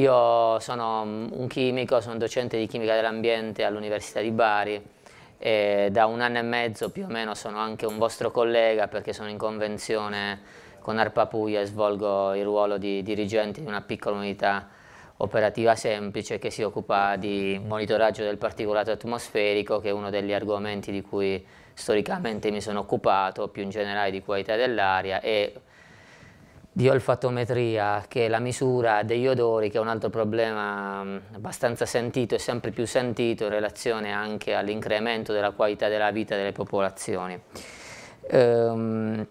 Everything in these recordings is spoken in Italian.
Io sono mm, un chimico, sono docente di chimica dell'ambiente all'Università di Bari e da un anno e mezzo più o meno sono anche un vostro collega perché sono in convenzione con Arpapuglia e svolgo il ruolo di dirigente di una piccola unità operativa semplice che si occupa di monitoraggio del particolato atmosferico che è uno degli argomenti di cui storicamente mi sono occupato, più in generale di qualità dell'aria e di olfattometria, che è la misura degli odori, che è un altro problema mm, abbastanza sentito e sempre più sentito in relazione anche all'incremento della qualità della vita delle popolazioni. Ehm,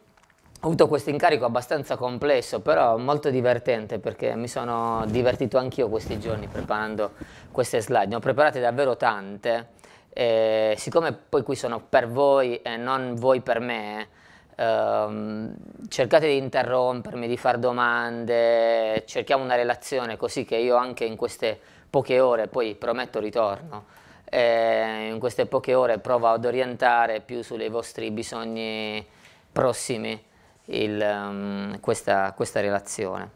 ho avuto questo incarico abbastanza complesso, però molto divertente perché mi sono divertito anch'io questi giorni preparando queste slide. Ne ho preparate davvero tante e siccome poi qui sono per voi e non voi per me, ehm, cercate di interrompermi, di fare domande, cerchiamo una relazione così che io anche in queste poche ore, poi prometto ritorno, eh, in queste poche ore provo ad orientare più sui vostri bisogni prossimi il, um, questa, questa, relazione.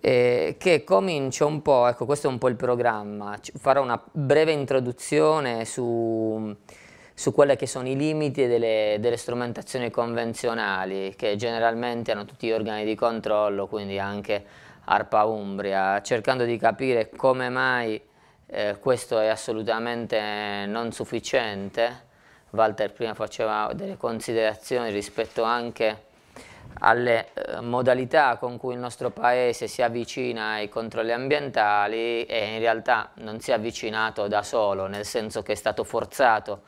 Eh, che comincio un po', ecco questo è un po' il programma, farò una breve introduzione su su quelli che sono i limiti delle, delle, strumentazioni convenzionali che generalmente hanno tutti gli organi di controllo, quindi anche ARPA Umbria, cercando di capire come mai eh, questo è assolutamente non sufficiente. Walter prima faceva delle considerazioni rispetto anche alle eh, modalità con cui il nostro Paese si avvicina ai controlli ambientali e in realtà non si è avvicinato da solo, nel senso che è stato forzato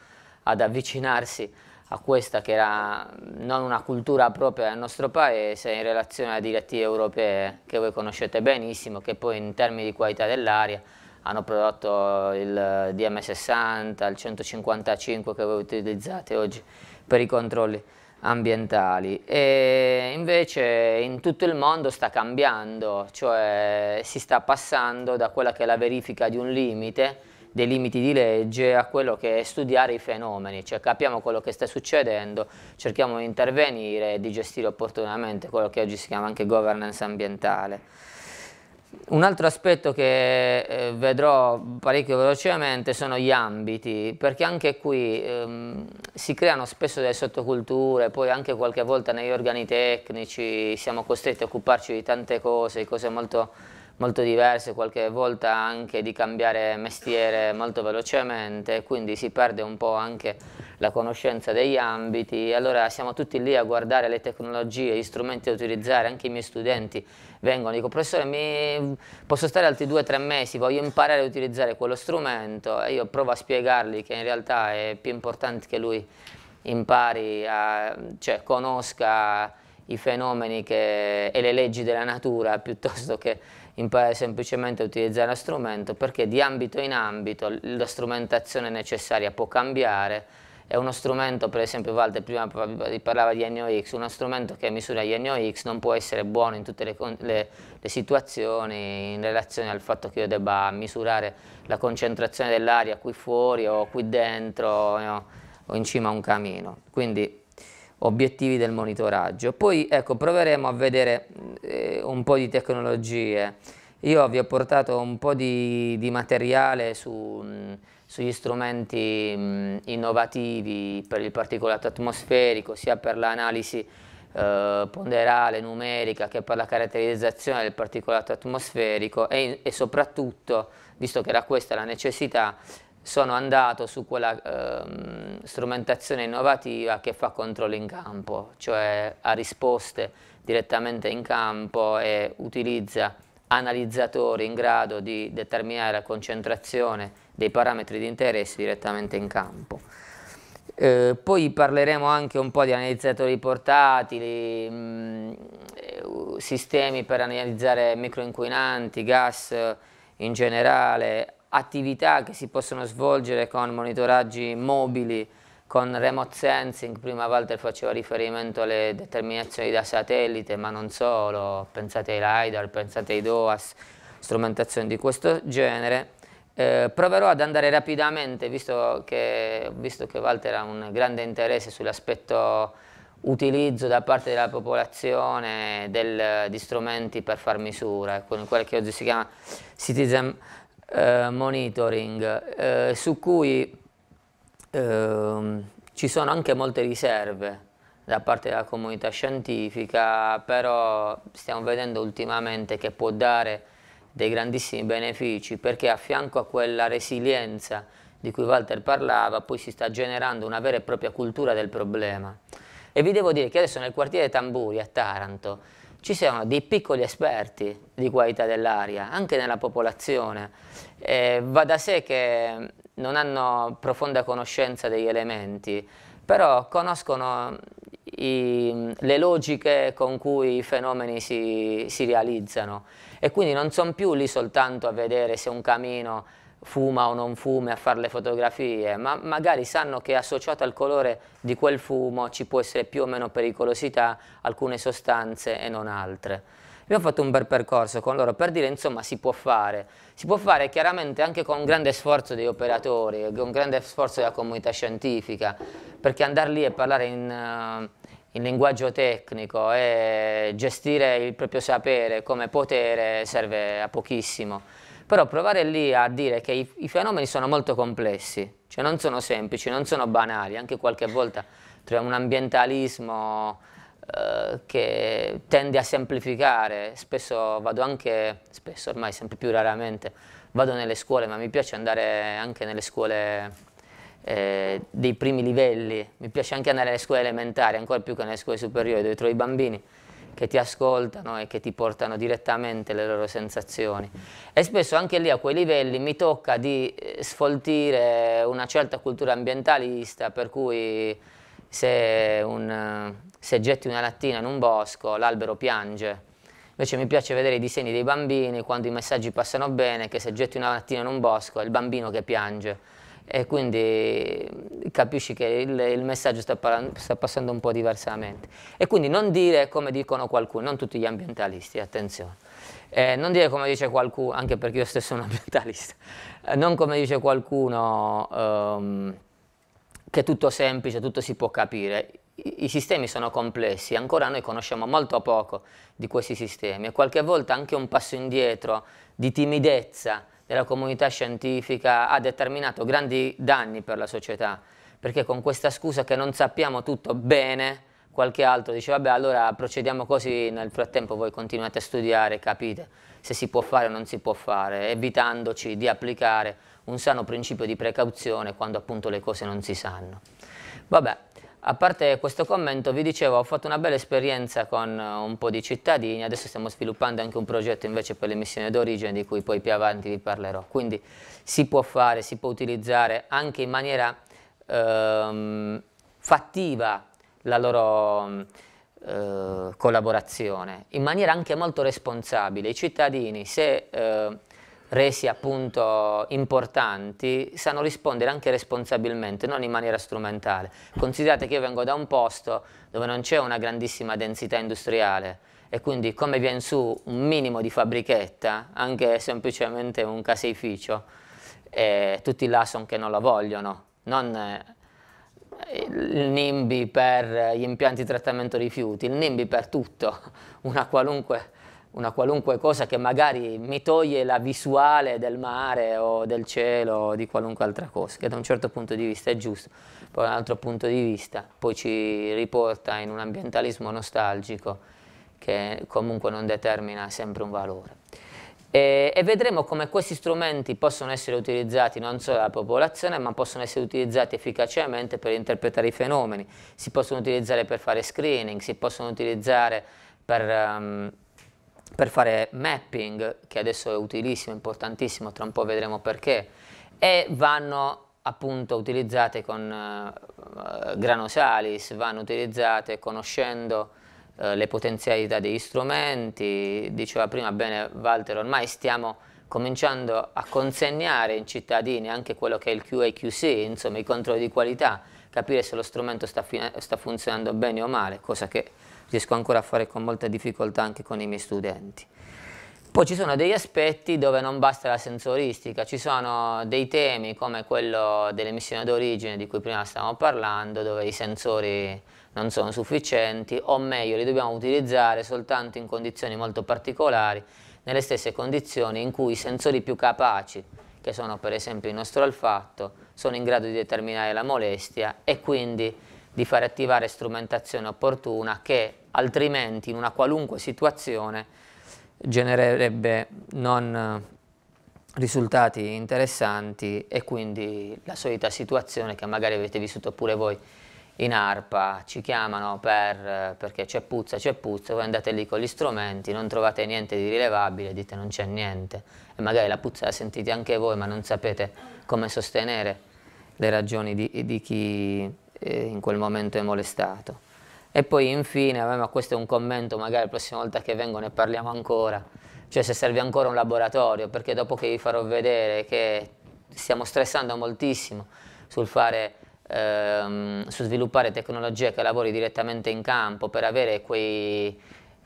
ad avvicinarsi a questa che era non una cultura propria del nostro paese in relazione alle direttive europee che voi conoscete benissimo, che poi in termini di qualità dell'aria hanno prodotto il DM60, il 155 che voi utilizzate oggi per i controlli ambientali e invece in tutto il mondo sta cambiando, cioè si sta passando da quella che è la verifica di un limite dei limiti di legge a quello che è studiare i fenomeni, cioè capiamo quello che sta succedendo, cerchiamo di intervenire e di gestire opportunamente quello che oggi si chiama anche governance ambientale. Un altro aspetto che eh, vedrò parecchio velocemente sono gli ambiti, perché anche qui ehm, si creano spesso delle sottoculture, poi anche qualche volta negli organi tecnici siamo costretti a occuparci di tante cose, cose molto molto diverse, qualche volta anche di cambiare mestiere molto velocemente, quindi si perde un po' anche la conoscenza degli ambiti, allora siamo tutti lì a guardare le tecnologie, gli strumenti da utilizzare, anche i miei studenti vengono, dico professore mi... posso stare altri due o tre mesi, voglio imparare a utilizzare quello strumento e io provo a spiegargli che in realtà è più importante che lui impari, a, cioè conosca i fenomeni che, e le leggi della natura piuttosto che imparare semplicemente a utilizzare strumento perché di ambito in ambito la strumentazione necessaria può cambiare è uno strumento, per esempio Walter prima parlava di NOx, uno strumento che misura gli NOx non può essere buono in tutte le, le, le situazioni in relazione al fatto che io debba misurare la concentrazione dell'aria qui fuori o qui dentro no, o in cima a un camino. Quindi obiettivi del monitoraggio. Poi ecco, proveremo a vedere eh, un po' di tecnologie. Io vi ho portato un po' di, di materiale su, mh, mm, sugli strumenti mh, mm, innovativi per il particolato atmosferico, sia per l'analisi eh, ponderale, numerica, che per la caratterizzazione del particolato atmosferico e, e soprattutto, visto che era questa la necessità, sono andato su quella eh, strumentazione innovativa che fa controllo in campo, cioè ha risposte direttamente in campo e utilizza analizzatori in grado di determinare la concentrazione dei parametri di interesse direttamente in campo. Eh, poi parleremo anche un po' di analizzatori portatili, mh, mm, eh, sistemi per analizzare microinquinanti, gas in generale, attività che si possono svolgere con monitoraggi mobili, con remote sensing, prima Walter faceva riferimento alle determinazioni da satellite, ma non solo, pensate ai LiDAR, pensate ai DOAS, strumentazioni di questo genere. Eh, proverò ad andare rapidamente, visto che, visto che Walter ha un grande interesse sull'aspetto utilizzo da parte della popolazione del, di strumenti per far misura, quello che oggi si chiama citizen eh, monitoring eh, su cui ehm, ci sono anche molte riserve da parte della comunità scientifica, però stiamo vedendo ultimamente che può dare dei grandissimi benefici perché a fianco a quella resilienza di cui Walter parlava, poi si sta generando una vera e propria cultura del problema. E vi devo dire che adesso nel quartiere Tamburi a Taranto ci siano dei piccoli esperti di qualità dell'aria, anche nella popolazione. Eh, va da sé che non hanno profonda conoscenza degli elementi, però conoscono i, le logiche con cui i fenomeni si, si realizzano e quindi non sono più lì soltanto a vedere se un camino fuma o non fume a fare le fotografie, ma magari sanno che associato al colore di quel fumo ci può essere più o meno pericolosità alcune sostanze e non altre. Abbiamo fatto un bel percorso con loro per dire insomma si può fare, si può fare chiaramente anche con grande sforzo degli operatori, con grande sforzo della comunità scientifica, perché andare lì e parlare in... Eh, in linguaggio tecnico e gestire il proprio sapere come potere serve a pochissimo. Però provare lì a dire che i, i fenomeni sono molto complessi, cioè non sono semplici, non sono banali, anche qualche volta troviamo un ambientalismo eh, che tende a semplificare, spesso vado anche, spesso ormai sempre più raramente, vado nelle scuole, ma mi piace andare anche nelle scuole eh, dei primi livelli, mi piace anche andare nelle scuole elementari, ancora più che nelle scuole superiori dove trovo i bambini che ti ascoltano e che ti portano direttamente le loro sensazioni. E spesso anche lì a quei livelli mi tocca di eh, sfoltire una certa cultura ambientalista per cui se, un, eh, se getti una lattina in un bosco l'albero piange. Invece mi piace vedere i disegni dei bambini quando i messaggi passano bene, che se getti una lattina in un bosco è il bambino che piange e quindi mm, capisci che il, il messaggio sta, parlando, sta, passando un po' diversamente. E quindi non dire come dicono qualcuno, non tutti gli ambientalisti, attenzione, eh, non dire come dice qualcuno, anche perché io stesso sono ambientalista, eh, non come dice qualcuno ehm, che è tutto semplice, tutto si può capire. I sistemi sono complessi, ancora noi conosciamo molto poco di questi sistemi e qualche volta anche un passo indietro di timidezza della comunità scientifica ha determinato grandi danni per la società, perché con questa scusa che non sappiamo tutto bene, qualche altro dice vabbè allora procediamo così, nel frattempo voi continuate a studiare, capite se si può fare o non si può fare, evitandoci di applicare un sano principio di precauzione quando appunto le cose non si sanno. Vabbè, a parte questo commento, vi dicevo, ho fatto una bella esperienza con eh, un po' di cittadini, adesso stiamo sviluppando anche un progetto invece per le missioni d'origine, di cui poi più avanti vi parlerò. Quindi si può fare, si può utilizzare anche in maniera ehm, fattiva la loro eh, collaborazione, in maniera anche molto responsabile. I cittadini, se... Eh, resi appunto importanti, sanno rispondere anche responsabilmente, non in maniera strumentale. Considerate che io vengo da un posto dove non c'è una grandissima densità industriale e quindi come viene su un minimo di fabbrichetta, anche semplicemente un caseificio, e tutti là sono che non lo vogliono, non eh, il NIMBY per eh, gli impianti di trattamento rifiuti, il NIMBY per tutto, una qualunque una qualunque cosa che magari mi toglie la visuale del mare o del cielo o di qualunque altra cosa, che da un certo punto di vista è giusto, poi da un altro punto di vista poi ci riporta in un ambientalismo nostalgico che comunque non determina sempre un valore. E, e vedremo come questi strumenti possono essere utilizzati non solo dalla popolazione, ma possono essere utilizzati efficacemente per interpretare i fenomeni, si possono utilizzare per fare screening, si possono utilizzare per... Um, per fare mapping, che adesso è utilissimo, importantissimo, tra un po' vedremo perché, e vanno appunto utilizzate con uh, eh, salis, vanno utilizzate conoscendo uh, le potenzialità degli strumenti, diceva prima bene Walter, ormai stiamo cominciando a consegnare in cittadini anche quello che è il QAQC, insomma i controlli di qualità, capire se lo strumento sta, sta funzionando bene o male, cosa che riesco ancora a fare con molta difficoltà anche con i miei studenti. Poi ci sono degli aspetti dove non basta la sensoristica, ci sono dei temi come quello delle missioni d'origine di cui prima stavamo parlando, dove i sensori non sono sufficienti, o meglio li dobbiamo utilizzare soltanto in condizioni molto particolari, nelle stesse condizioni in cui i sensori più capaci, che sono per esempio il nostro olfatto, sono in grado di determinare la molestia e quindi di fare attivare strumentazione opportuna che altrimenti in una qualunque situazione genererebbe non eh, risultati interessanti e quindi la solita situazione che magari avete vissuto pure voi in arpa, ci chiamano per, eh, perché c'è puzza, c'è puzza, voi andate lì con gli strumenti, non trovate niente di rilevabile, dite non c'è niente e magari la puzza la sentite anche voi ma non sapete come sostenere le ragioni di, di chi eh, in quel momento è molestato. E poi infine, ma questo è un commento, magari la prossima volta che vengo ne parliamo ancora, cioè se serve ancora un laboratorio, perché dopo che vi farò vedere che stiamo stressando moltissimo sul fare ehm, su sviluppare tecnologie che lavori direttamente in campo per avere quei,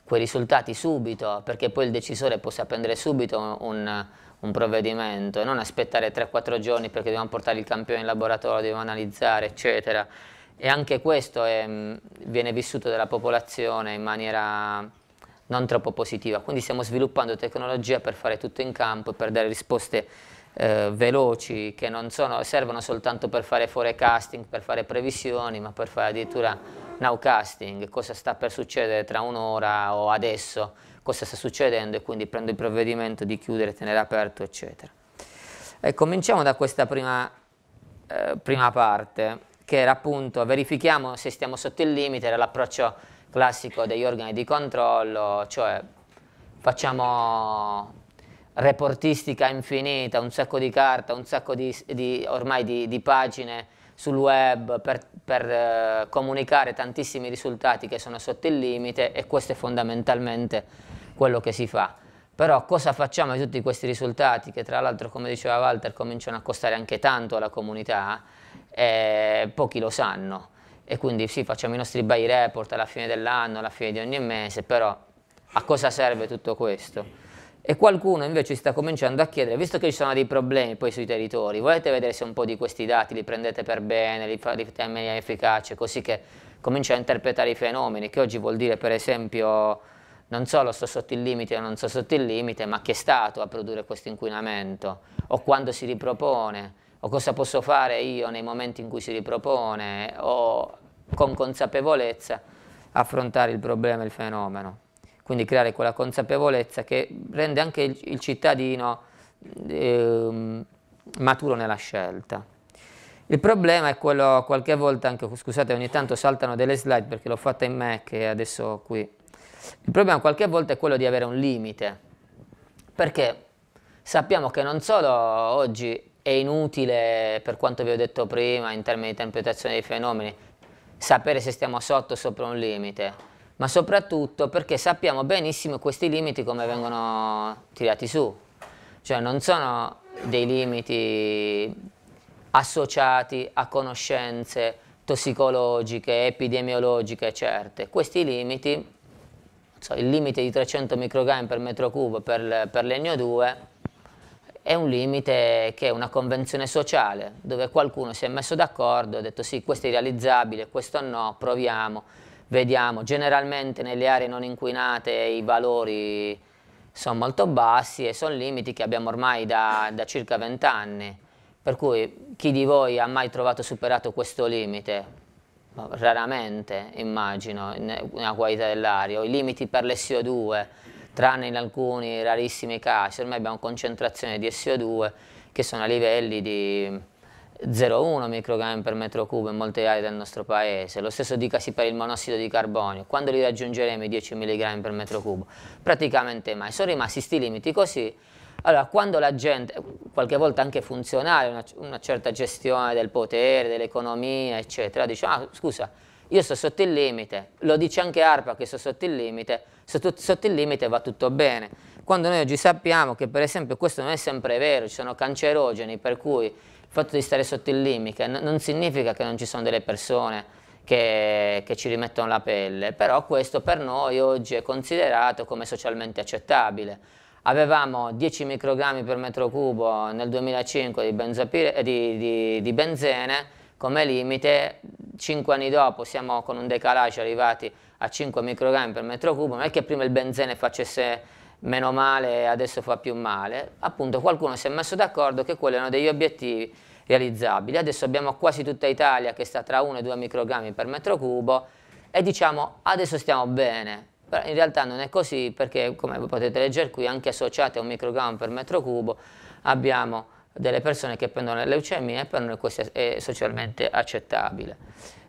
quei risultati subito, perché poi il decisore possa prendere subito un, un provvedimento e non aspettare 3-4 giorni perché dobbiamo portare il campione in laboratorio, dobbiamo analizzare, eccetera. E anche questo è, mm, viene vissuto dalla popolazione in maniera non troppo positiva. Quindi stiamo sviluppando tecnologia per fare tutto in campo, per dare risposte eh, veloci che non sono, servono soltanto per fare forecasting, per fare previsioni, ma per fare addirittura nowcasting, cosa sta per succedere tra un'ora o adesso cosa sta succedendo e quindi prendo il provvedimento di chiudere, tenere aperto, eccetera. E cominciamo da questa prima, eh, prima parte, che era appunto verifichiamo se stiamo sotto il limite, era l'approccio classico degli organi di controllo, cioè facciamo reportistica infinita, un sacco di carta, un sacco di, di ormai di, di, pagine sul web per, per eh, comunicare tantissimi risultati che sono sotto il limite e questo è fondamentalmente quello che si fa. Però cosa facciamo di tutti questi risultati che tra l'altro come diceva Walter cominciano a costare anche tanto alla comunità? Eh, pochi lo sanno e quindi sì facciamo i nostri buy report alla fine dell'anno, alla fine di ogni mese, però a cosa serve tutto questo? E qualcuno invece sta cominciando a chiedere, visto che ci sono dei problemi poi sui territori, volete vedere se un po' di questi dati li prendete per bene, li fate in maniera efficace, così che comincia a interpretare i fenomeni, che oggi vuol dire per esempio non solo sto sotto il limite o non sto sotto il limite, ma chi è stato a produrre questo inquinamento, o quando si ripropone, o cosa posso fare io nei momenti in cui si ripropone, o con consapevolezza affrontare il problema e il fenomeno. Quindi creare quella consapevolezza che rende anche il, il cittadino eh, maturo nella scelta. Il problema è quello, qualche volta, anche, scusate ogni tanto saltano delle slide perché l'ho fatta in Mac e adesso qui il problema qualche volta è quello di avere un limite, perché sappiamo che non solo oggi è inutile, per quanto vi ho detto prima, in termini di interpretazione dei fenomeni, sapere se stiamo sotto o sopra un limite, ma soprattutto perché sappiamo benissimo questi limiti come vengono tirati su, cioè non sono dei limiti associati a conoscenze tossicologiche, epidemiologiche certe, questi limiti so, il limite di 300 microgrammi per metro cubo per, per legno 2 è un limite che è una convenzione sociale dove qualcuno si è messo d'accordo, ha detto sì, questo è realizzabile, questo no, proviamo, vediamo. Generalmente nelle aree non inquinate i valori sono molto bassi e sono limiti che abbiamo ormai da, da circa 20 anni. Per cui chi di voi ha mai trovato superato questo limite? raramente immagino, una qualità dell'aria, i limiti per lso 2 tranne in alcuni rarissimi casi, ormai abbiamo concentrazioni di so 2 che sono a livelli di 0,1 microgrammi per metro cubo in molte aree del nostro paese, lo stesso dicasi per il monossido di carbonio, quando li raggiungeremo i 10 mg per metro cubo? Praticamente mai, sono rimasti questi limiti così allora, quando la gente, qualche volta anche funzionale, una, una certa gestione del potere, dell'economia, eccetera, dice, ah, scusa, io sto sotto il limite, lo dice anche ARPA che sto sotto il limite, sotto, sotto il limite va tutto bene. Quando noi oggi sappiamo che per esempio questo non è sempre vero, ci sono cancerogeni, per cui il fatto di stare sotto il limite non significa che non ci sono delle persone che, che, ci rimettono la pelle, però questo per noi oggi è considerato come socialmente accettabile avevamo 10 microgrammi per metro cubo nel 2005 di, di, di, di benzene come limite, 5 anni dopo siamo con un decalage arrivati a 5 microgrammi per metro cubo, non è che prima il benzene facesse meno male e adesso fa più male, appunto qualcuno si è messo d'accordo che quelli erano degli obiettivi realizzabili. Adesso abbiamo quasi tutta Italia che sta tra 1 e 2 microgrammi per metro cubo e diciamo adesso stiamo bene, però in realtà non è così perché, come potete leggere qui, anche associate a un microgram per metro cubo abbiamo delle persone che prendono le leucemie e per noi questo è socialmente accettabile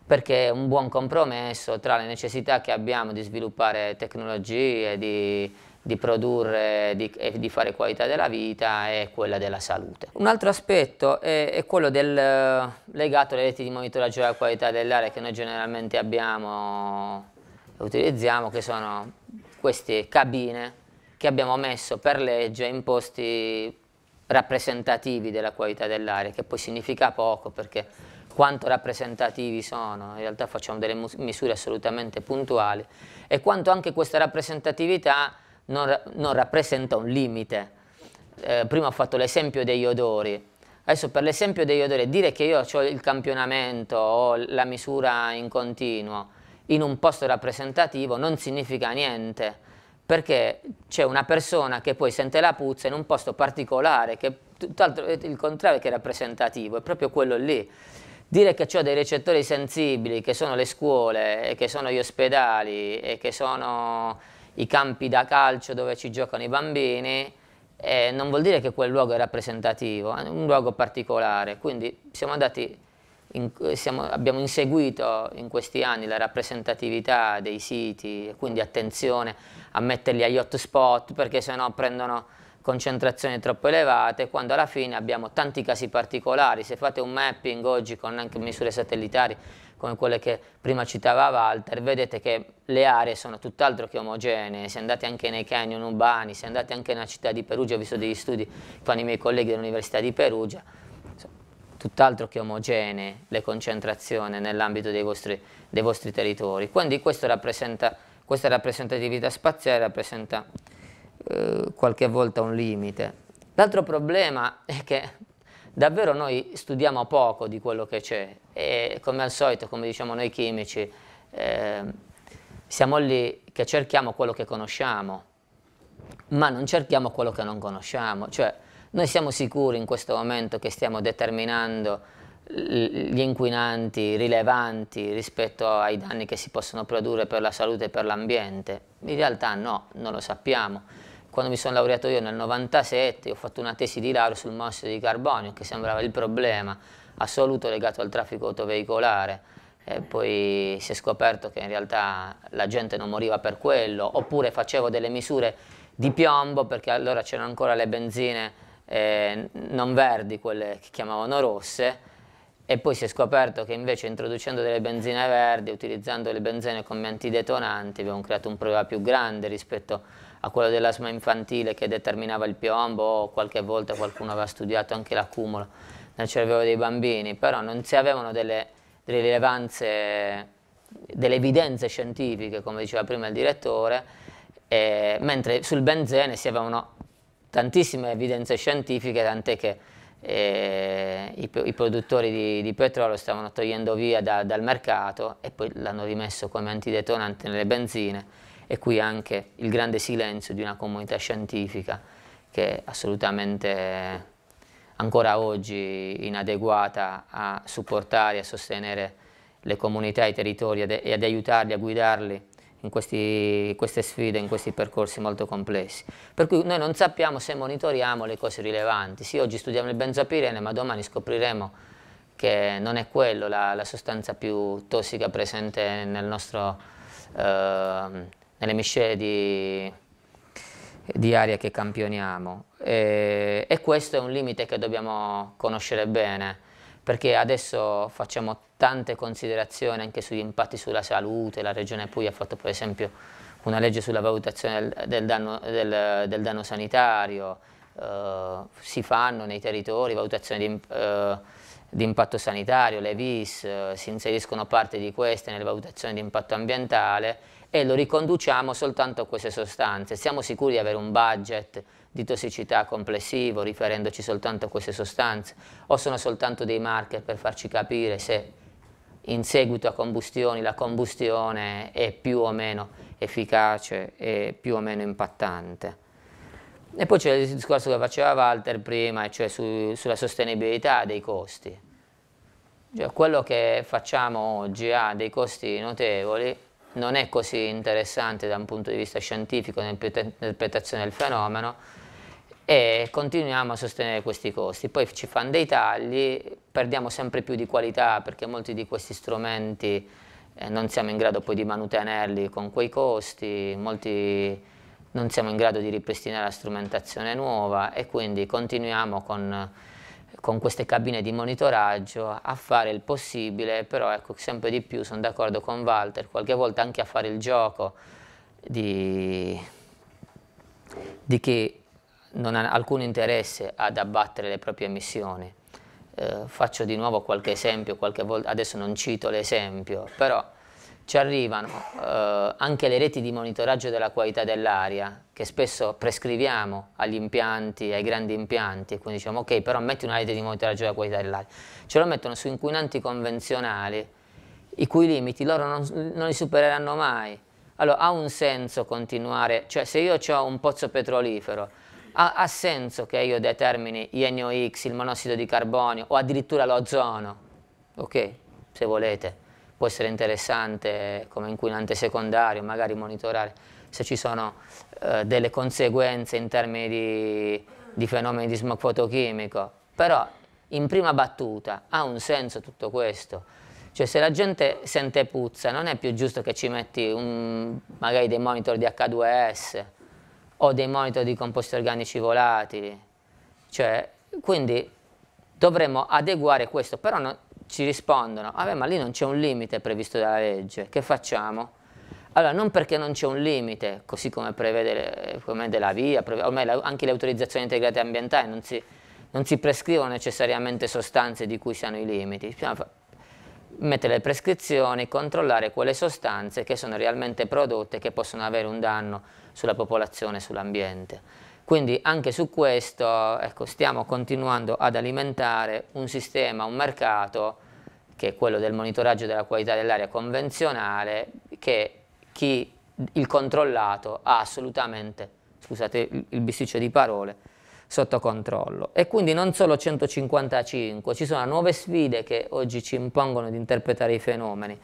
perché è un buon compromesso tra le necessità che abbiamo di sviluppare tecnologie, di, di produrre di, e di fare qualità della vita e quella della salute. Un altro aspetto è, è quello del, legato alle reti di monitoraggio della qualità dell'aria che noi generalmente abbiamo utilizziamo, che sono queste cabine che abbiamo messo per legge in posti rappresentativi della qualità dell'aria, che poi significa poco perché quanto rappresentativi sono, in realtà facciamo delle misure assolutamente puntuali e quanto anche questa rappresentatività non, non rappresenta un limite. Eh, prima ho fatto l'esempio degli odori, adesso per l'esempio degli odori dire che io ho il campionamento o la misura in continuo, in un posto rappresentativo non significa niente, perché c'è una persona che poi sente la puzza in un posto particolare, che tutt'altro il contrario che è rappresentativo, è proprio quello lì. Dire che ho dei recettori sensibili, che sono le scuole, che sono gli ospedali, che sono i campi da calcio dove ci giocano i bambini, eh, non vuol dire che quel luogo è rappresentativo, è un luogo particolare, quindi siamo andati in, siamo, abbiamo inseguito in questi anni la rappresentatività dei siti, quindi attenzione a metterli agli hotspot perché sennò prendono concentrazioni troppo elevate, quando alla fine abbiamo tanti casi particolari, se fate un mapping oggi con anche misure satellitari come quelle che prima citava Walter, vedete che le aree sono tutt'altro che omogenee, se andate anche nei canyon urbani, se andate anche nella città di Perugia, ho visto degli studi con i miei colleghi dell'Università di Perugia, tutt'altro che omogenee le concentrazioni nell'ambito dei vostri, dei vostri territori. Quindi rappresenta, questa rappresentatività spaziale rappresenta eh, qualche volta un limite. L'altro problema è che davvero noi studiamo poco di quello che c'è e come al solito, come diciamo noi chimici, eh, siamo lì che cerchiamo quello che conosciamo, ma non cerchiamo quello che non conosciamo. Cioè, noi siamo sicuri in questo momento che stiamo determinando gli inquinanti rilevanti rispetto ai danni che si possono produrre per la salute e per l'ambiente? In realtà no, non lo sappiamo. Quando mi sono laureato io nel 97 ho fatto una tesi di laurea sul monossido di carbonio che sembrava il problema assoluto legato al traffico autoveicolare e poi si è scoperto che in realtà la gente non moriva per quello oppure facevo delle misure di piombo perché allora c'erano ancora le benzine eh, non verdi, quelle che chiamavano rosse, e poi si è scoperto che invece introducendo delle benzine verdi, utilizzando le benzene come antidetonanti, abbiamo creato un problema più grande rispetto a quello dell'asma infantile che determinava il piombo o qualche volta qualcuno aveva studiato anche l'accumulo nel cervello dei bambini, però non si avevano delle, delle rilevanze, delle evidenze scientifiche, come diceva prima il direttore, eh, mentre sul benzene si avevano tantissime evidenze scientifiche, tant'è che eh, i, i, produttori di, di, petrolio stavano togliendo via da, dal mercato e poi l'hanno rimesso come antidetonante nelle benzine e qui anche il grande silenzio di una comunità scientifica che è assolutamente ancora oggi inadeguata a supportare e a sostenere le comunità, i territori e ad aiutarli, a guidarli in questi, queste sfide, in questi percorsi molto complessi. Per cui noi non sappiamo se monitoriamo le cose rilevanti. Sì, oggi studiamo il benzapirene, ma domani scopriremo che non è quello la, la sostanza più tossica presente nel nostro, eh, nelle miscele di, di aria che campioniamo. E, e questo è un limite che dobbiamo conoscere bene perché adesso facciamo tante considerazioni anche sugli impatti sulla salute, la Regione Puglia ha fatto per esempio una legge sulla valutazione del danno, del, del danno sanitario, eh, si fanno nei territori valutazioni di, eh, di impatto sanitario, le VIS, eh, si inseriscono parte di queste nelle valutazioni di impatto ambientale e lo riconduciamo soltanto a queste sostanze. Siamo sicuri di avere un budget di tossicità complessivo, riferendoci soltanto a queste sostanze, o sono soltanto dei marker per farci capire se in seguito a combustioni la combustione è più o meno efficace e più o meno impattante. E poi c'è il discorso che faceva Walter prima, cioè su, sulla sostenibilità dei costi. Cioè, quello che facciamo oggi ha dei costi notevoli, non è così interessante da un punto di vista scientifico nell'interpretazione del fenomeno, e continuiamo a sostenere questi costi. Poi ci fanno dei tagli, perdiamo sempre più di qualità perché molti di questi strumenti eh, non siamo in grado poi di mantenerli con quei costi, molti non siamo in grado di ripristinare la strumentazione nuova e quindi continuiamo con, con, queste cabine di monitoraggio a fare il possibile, però ecco, sempre di più sono d'accordo con Walter, qualche volta anche a fare il gioco di, di chi non ha alcun interesse ad abbattere le proprie emissioni. Eh, faccio di nuovo qualche esempio, qualche volta, adesso non cito l'esempio, però ci arrivano eh, anche le reti di monitoraggio della qualità dell'aria che spesso prescriviamo agli impianti, ai grandi impianti, e quindi diciamo ok, però metti una rete di monitoraggio della qualità dell'aria. Ce lo mettono su inquinanti convenzionali, i cui limiti loro non, non li supereranno mai. Allora ha un senso continuare, cioè se io ho un pozzo petrolifero, ha, ha senso che io determini i NOx, il monossido di carbonio o addirittura l'ozono, ok? Se volete può essere interessante come inquinante secondario, magari monitorare se ci sono eh, delle conseguenze in termini di, di, fenomeni di smog fotochimico, però in prima battuta ha un senso tutto questo, cioè se la gente sente puzza non è più giusto che ci metti un, magari dei monitor di H2S o dei monitor di composti organici volatili, cioè, quindi dovremmo adeguare questo, però no, ci rispondono, vabbè ma lì non c'è un limite previsto dalla legge, che facciamo? Allora, non perché non c'è un limite, così come prevede, come la via, prevede, ormai la, anche le autorizzazioni integrate ambientali non si, non si prescrivono necessariamente sostanze di cui siano i limiti, mettere le prescrizioni, controllare quelle sostanze che sono realmente prodotte e che possono avere un danno sulla popolazione e sull'ambiente. Quindi anche su questo ecco, stiamo continuando ad alimentare un sistema, un mercato che è quello del monitoraggio della qualità dell'aria convenzionale che chi, il controllato ha assolutamente, scusate il bisticcio di parole, sotto controllo. E quindi non solo 155, ci sono nuove sfide che oggi ci impongono di interpretare i fenomeni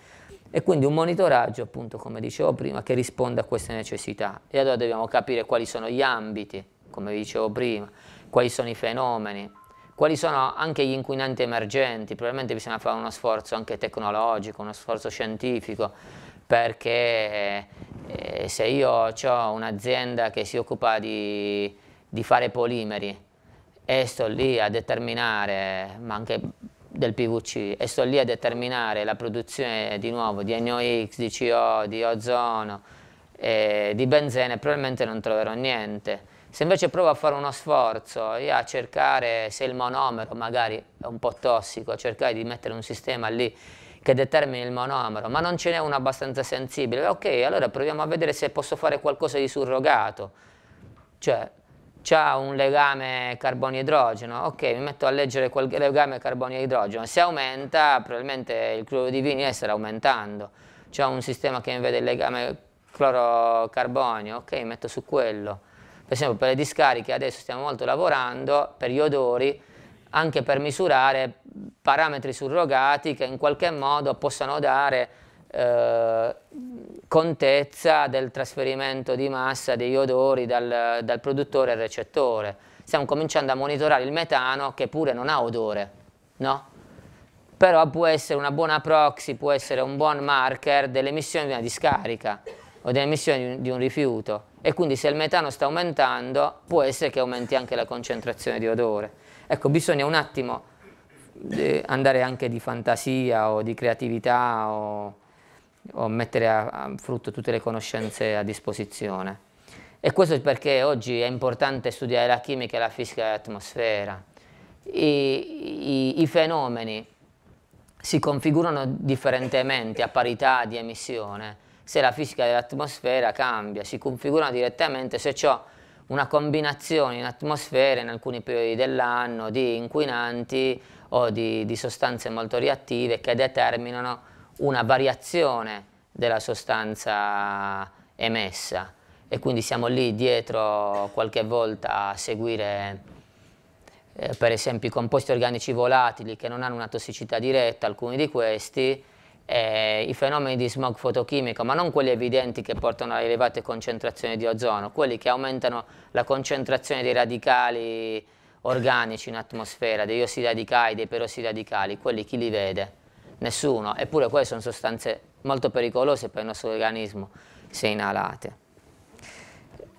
e quindi un monitoraggio, appunto, come dicevo prima, che risponda a queste necessità. E allora dobbiamo capire quali sono gli ambiti, come dicevo prima, quali sono i fenomeni, quali sono anche gli inquinanti emergenti, probabilmente bisogna fare uno sforzo anche tecnologico, uno sforzo scientifico, perché eh, se io ho un'azienda che si occupa di di fare polimeri e sto lì a determinare, ma anche del PVC, e sto lì a determinare la produzione di nuovo di NOx, di CO, di ozono, e di benzene, probabilmente non troverò niente. Se invece provo a fare uno sforzo e a cercare se il monomero magari è un po' tossico, a cercare di mettere un sistema lì che determini il monomero, ma non ce n'è uno abbastanza sensibile, ok, allora proviamo a vedere se posso fare qualcosa di surrogato. Cioè, ha un legame carbonio-idrogeno, ok, mi metto a leggere quel legame carbonio-idrogeno, se aumenta probabilmente il cloro di vinile starà aumentando, c'è un sistema che invede il legame cloro-carbonio, ok, mi metto su quello. Per esempio per le discariche adesso stiamo molto lavorando per gli odori, anche per misurare parametri surrogati che in qualche modo possano dare eh, contezza del trasferimento di massa degli odori dal, dal produttore al recettore. Stiamo cominciando a monitorare il metano che pure non ha odore, no? però può essere una buona proxy, può essere un buon marker dell'emissione di una discarica o dell'emissione di un rifiuto e quindi se il metano sta aumentando può essere che aumenti anche la concentrazione di odore. Ecco, bisogna un attimo eh, andare anche di fantasia o di creatività o o mettere a, a frutto tutte le conoscenze a disposizione. E questo perché oggi è importante studiare la chimica e la fisica dell'atmosfera. I, i, I fenomeni si configurano differentemente a parità di emissione. Se la fisica dell'atmosfera cambia, si configurano direttamente se c'è una combinazione in atmosfera in alcuni periodi dell'anno di inquinanti o di, di sostanze molto reattive che determinano una variazione della sostanza emessa e quindi siamo lì dietro qualche volta a seguire eh, per esempio i composti organici volatili che non hanno una tossicità diretta, alcuni di questi, eh, i fenomeni di smog fotochimico, ma non quelli evidenti che portano a elevate concentrazioni di ozono, quelli che aumentano la concentrazione dei radicali organici in atmosfera, degli ossidi radicali, dei perossidi radicali, quelli chi li vede Nessuno, eppure queste sono sostanze molto pericolose per il nostro organismo se inalate.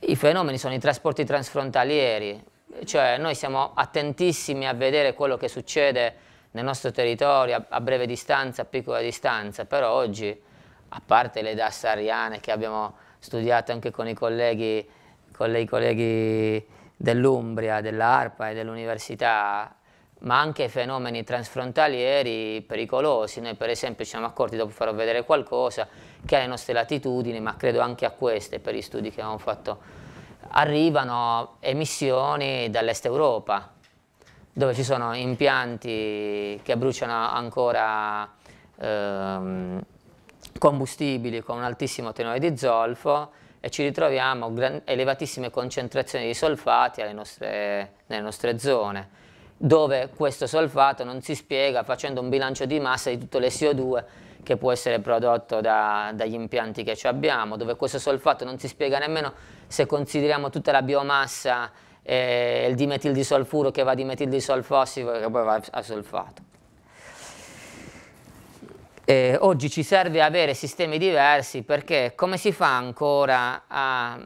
I fenomeni sono i trasporti transfrontalieri, cioè noi siamo attentissimi a vedere quello che succede nel nostro territorio a breve distanza, a piccola distanza, però oggi, a parte le DAS ariane che abbiamo studiato anche con i colleghi, con i colleghi dell'Umbria, dell'ARPA e dell'università, ma anche fenomeni transfrontalieri pericolosi. Noi per esempio ci siamo accorti, dopo farò vedere qualcosa, che alle nostre latitudini, ma credo anche a queste per gli studi che abbiamo fatto, arrivano emissioni dall'est Europa, dove ci sono impianti che bruciano ancora ehm, combustibili con un altissimo tenore di zolfo e ci ritroviamo elevatissime concentrazioni di solfati nostre, nelle nostre zone dove questo solfato non si spiega facendo un bilancio di massa di tutto le CO2 che può essere prodotto da, dagli impianti che abbiamo, dove questo solfato non si spiega nemmeno se consideriamo tutta la biomassa e il dimetildisolfuro che va dimetildisolfossido che poi va a solfato. E oggi ci serve avere sistemi diversi perché come si fa ancora a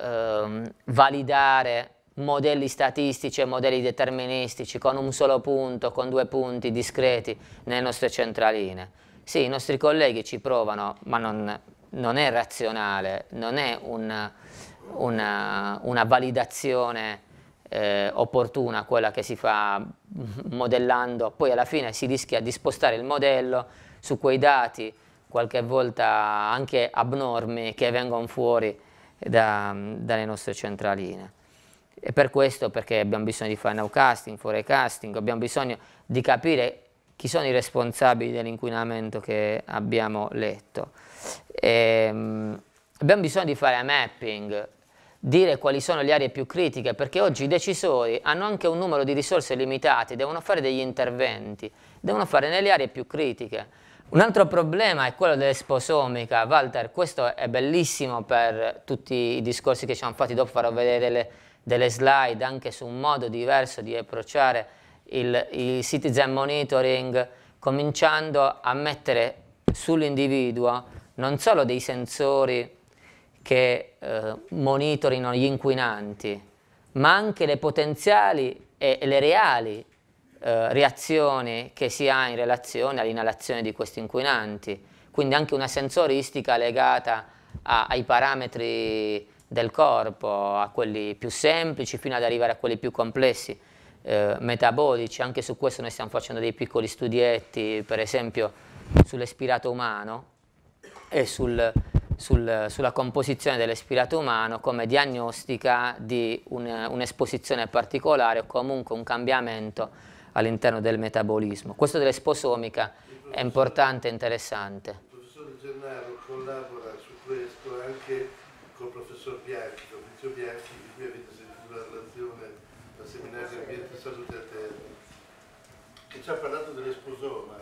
ehm, validare modelli statistici e modelli deterministici con un solo punto, con due punti discreti nelle nostre centraline. Sì, i nostri colleghi ci provano, ma non, non è razionale, non è un, una, una, validazione eh, opportuna quella che si fa modellando, poi alla fine si rischia di spostare il modello su quei dati qualche volta anche abnormi che vengono fuori da, dalle nostre centraline. E per questo, perché abbiamo bisogno di fare now nowcasting, forecasting, abbiamo bisogno di capire chi sono i responsabili dell'inquinamento che abbiamo letto. E, ehm, abbiamo bisogno di fare mapping, dire quali sono le aree più critiche, perché oggi i decisori hanno anche un numero di risorse limitate, devono fare degli interventi, devono fare nelle aree più critiche. Un altro problema è quello dell'esposomica. Walter, questo è bellissimo per tutti i discorsi che ci hanno fatto, dopo farò vedere le delle slide anche su un modo diverso di approcciare il, il citizen monitoring, cominciando a mettere sull'individuo non solo dei sensori che eh, monitorino gli inquinanti, ma anche le potenziali e, le reali eh, reazioni che si ha in relazione all'inalazione di questi inquinanti, quindi anche una sensoristica legata a, ai parametri del corpo, a quelli più semplici fino ad arrivare a quelli più complessi, eh, metabolici. Anche su questo noi stiamo facendo dei piccoli studietti, per esempio sull'espirato umano e sul, sul, sulla composizione dell'espirato umano come diagnostica di un'esposizione particolare o comunque un cambiamento all'interno del metabolismo. Questo dell'esposomica è importante e interessante. Il professor Gennaro collabora su questo anche professor Bianchi, Fabrizio Bianchi, di cui avete sentito la relazione al seminario Ambiente, Salute a Terra, che ci ha parlato dell'esposoma.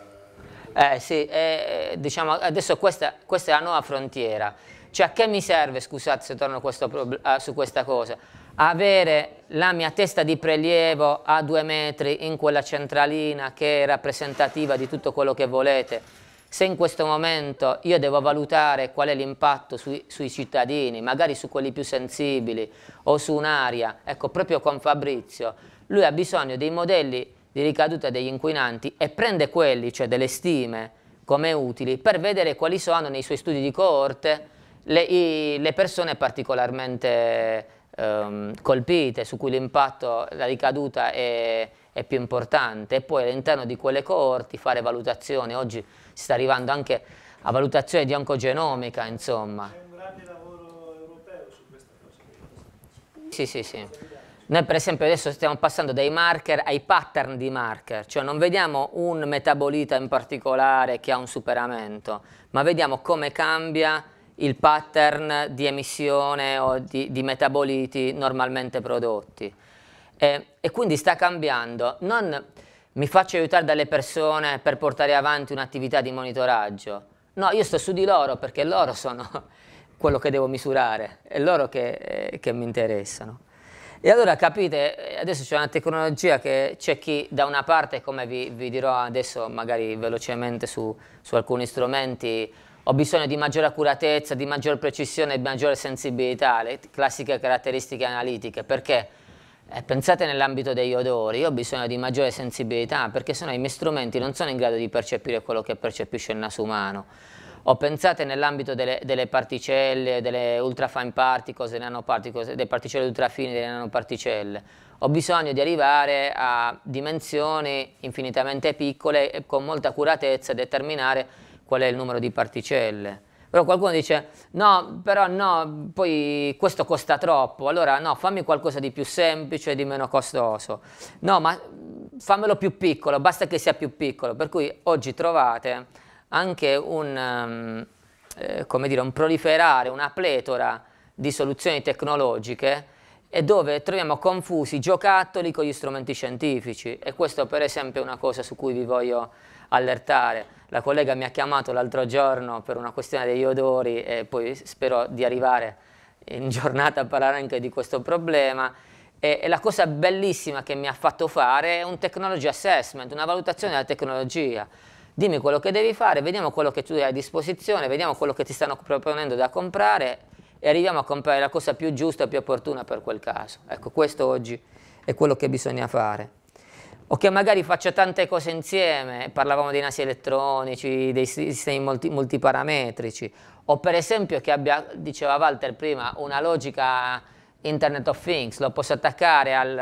Eh, sì, eh, diciamo, adesso questa, questa, è la nuova frontiera. Cioè, a che mi serve, scusate se torno questo, su questa cosa, avere la mia testa di prelievo a due metri in quella centralina che è rappresentativa di tutto quello che volete, se in questo momento io devo valutare qual è l'impatto sui, sui cittadini, magari su quelli più sensibili o su un'area, ecco, proprio con Fabrizio, lui ha bisogno dei modelli di ricaduta degli inquinanti e prende quelli, cioè delle stime, come utili per vedere quali sono nei suoi studi di coorte le, i, le persone particolarmente ehm, colpite, su cui l'impatto, la ricaduta è, è più importante e poi all'interno di quelle coorti fare valutazioni. Oggi si sta arrivando anche a valutazione di oncogenomica, insomma. C'è un grande lavoro europeo su questa cosa. Sì, sì, sì. Noi per esempio adesso stiamo passando dai marker ai pattern di marker, cioè non vediamo un metabolita in particolare che ha un superamento, ma vediamo come cambia il pattern di emissione o di, di metaboliti normalmente prodotti. E, e, quindi sta cambiando non mi faccio aiutare dalle persone per portare avanti un'attività di monitoraggio. No, io sto su di loro perché loro sono quello che devo misurare, è loro che, eh, che mi interessano. E allora capite, eh, adesso c'è una tecnologia che c'è chi da una parte, come vi, vi dirò adesso magari velocemente su, su alcuni strumenti, ho bisogno di maggiore accuratezza, di maggiore precisione di maggiore sensibilità, le classiche caratteristiche analitiche, perché? Eh, pensate nell'ambito degli odori, io ho bisogno di maggiore sensibilità perché sennò i miei strumenti non sono in grado di percepire quello che percepisce il naso umano. O pensate nell'ambito delle, delle, particelle, delle ultrafine particles, delle nanoparticles, delle particelle ultrafine, delle nanoparticelle. Ho bisogno di arrivare a dimensioni infinitamente piccole e con molta curatezza determinare qual è il numero di particelle. Però qualcuno dice, no, però no, poi questo costa troppo, allora no, fammi qualcosa di più semplice, di meno costoso. No, ma mhmm, fammelo più piccolo, basta che sia più piccolo. Per cui oggi trovate anche un, mhmm, eh, come dire, un proliferare, una pletora di soluzioni tecnologiche e dove troviamo confusi giocattoli con gli strumenti scientifici e questo per esempio è una cosa su cui vi voglio allertare. La collega mi ha chiamato l'altro giorno per una questione degli odori e poi spero di arrivare in giornata a parlare anche di questo problema. E, e la cosa bellissima che mi ha fatto fare è un technology assessment, una valutazione della tecnologia. Dimmi quello che devi fare, vediamo quello che tu hai a disposizione, vediamo quello che ti stanno proponendo da comprare e arriviamo a comprare la cosa più giusta, e più opportuna per quel caso. Ecco, questo oggi è quello che bisogna fare o che magari faccia tante cose insieme, parlavamo dei nasi elettronici, dei sistemi multi, multiparametrici, o per esempio che abbia, diceva Walter prima, una logica Internet of Things, lo posso attaccare al,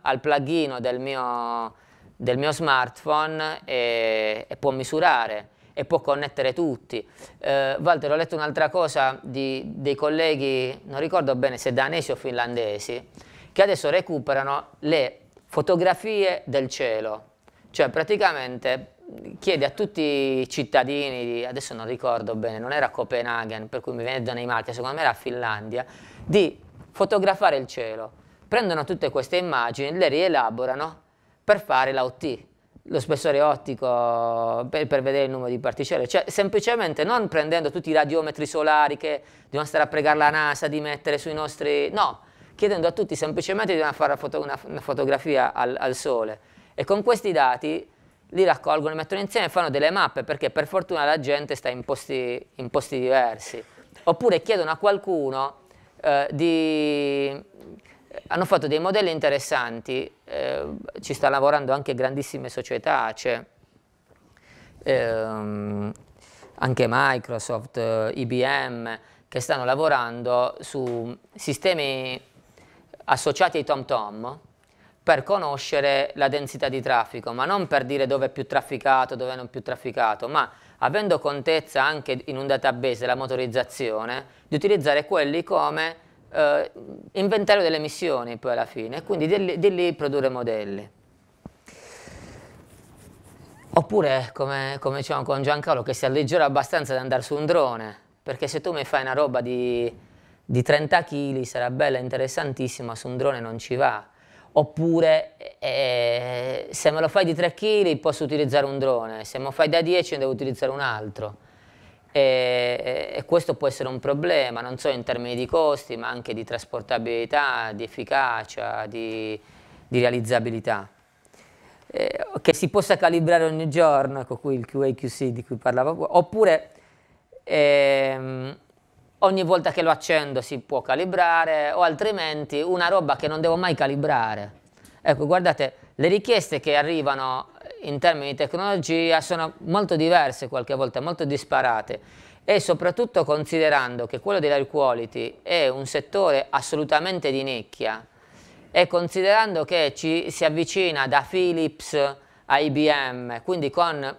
al plugin del mio, del mio smartphone e, e, può misurare e può connettere tutti. Eh, Walter, ho letto un'altra cosa di, dei colleghi, non ricordo bene se danesi o finlandesi, che adesso recuperano le fotografie del cielo, cioè praticamente chiede a tutti i cittadini, di, adesso non ricordo bene, non era Copenaghen, per cui mi viene da Danimarca, secondo me era Finlandia, di fotografare il cielo. Prendono tutte queste immagini, le rielaborano per fare la lo spessore ottico per, per, vedere il numero di particelle, cioè semplicemente non prendendo tutti i radiometri solari che devono stare a pregare la NASA di mettere sui nostri... no, chiedendo a tutti semplicemente di fare una, foto, una, una fotografia al, al sole. E con questi dati li raccolgono, li mettono insieme e fanno delle mappe, perché per fortuna la gente sta in posti, in posti diversi. Oppure chiedono a qualcuno eh, di... Eh, hanno fatto dei modelli interessanti, eh, ci sta lavorando anche grandissime società, cioè, ehm, anche Microsoft, eh, IBM, che stanno lavorando su sistemi associati ai TomTom per conoscere la densità di traffico, ma non per dire dove è più trafficato, dove non è più trafficato, ma avendo contezza anche in un database la motorizzazione, di utilizzare quelli come eh, inventario delle missioni poi alla fine, quindi di lì, di lì produrre modelli. Oppure, come, come dicevamo con Giancarlo, che si alleggerà abbastanza ad andare su un drone, perché se tu mi fai una roba di di 30 kg, sarà bella e interessantissima, su un drone non ci va. Oppure eh, se me lo fai di 3 kg posso utilizzare un drone, se me lo fai da 10 devo utilizzare un altro. E, e questo può essere un problema, non solo in termini di costi, ma anche di trasportabilità, di efficacia, di, di realizzabilità. Eh, che si possa calibrare ogni giorno, ecco qui il QAQC di cui parlavo, oppure ehm, ogni volta che lo accendo si può calibrare o altrimenti una roba che non devo mai calibrare. Ecco, guardate, le richieste che arrivano in termini di tecnologia sono molto diverse qualche volta, molto disparate e soprattutto considerando che quello dell'air quality è un settore assolutamente di nicchia e considerando che ci si avvicina da Philips a IBM, quindi con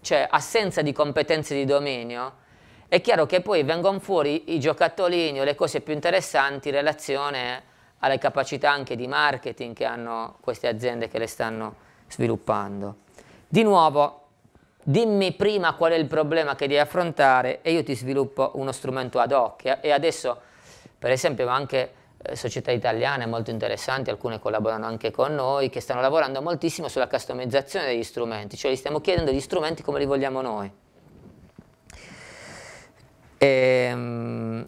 cioè assenza di competenze di dominio, è chiaro che poi vengono fuori i giocattolini o le cose più interessanti in relazione alle capacità anche di marketing che hanno queste aziende che le stanno sviluppando. Di nuovo, dimmi prima qual è il problema che devi affrontare e io ti sviluppo uno strumento ad hoc. E adesso, per esempio, anche eh, società italiane molto interessanti, alcune collaborano anche con noi, che stanno lavorando moltissimo sulla customizzazione degli strumenti, cioè gli stiamo chiedendo gli strumenti come li vogliamo noi. E, ehm,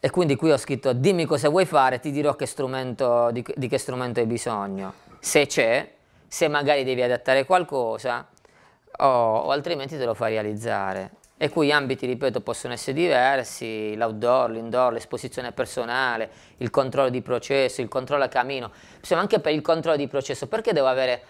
e, quindi qui ho scritto dimmi cosa vuoi fare, ti dirò che di, di che strumento hai bisogno. Se c'è, se magari devi adattare qualcosa o, o, altrimenti te lo fai realizzare. E qui gli ambiti, ripeto, possono essere diversi, l'outdoor, l'indoor, l'esposizione personale, il controllo di processo, il controllo a cammino. Insomma, anche per il controllo di processo, perché devo avere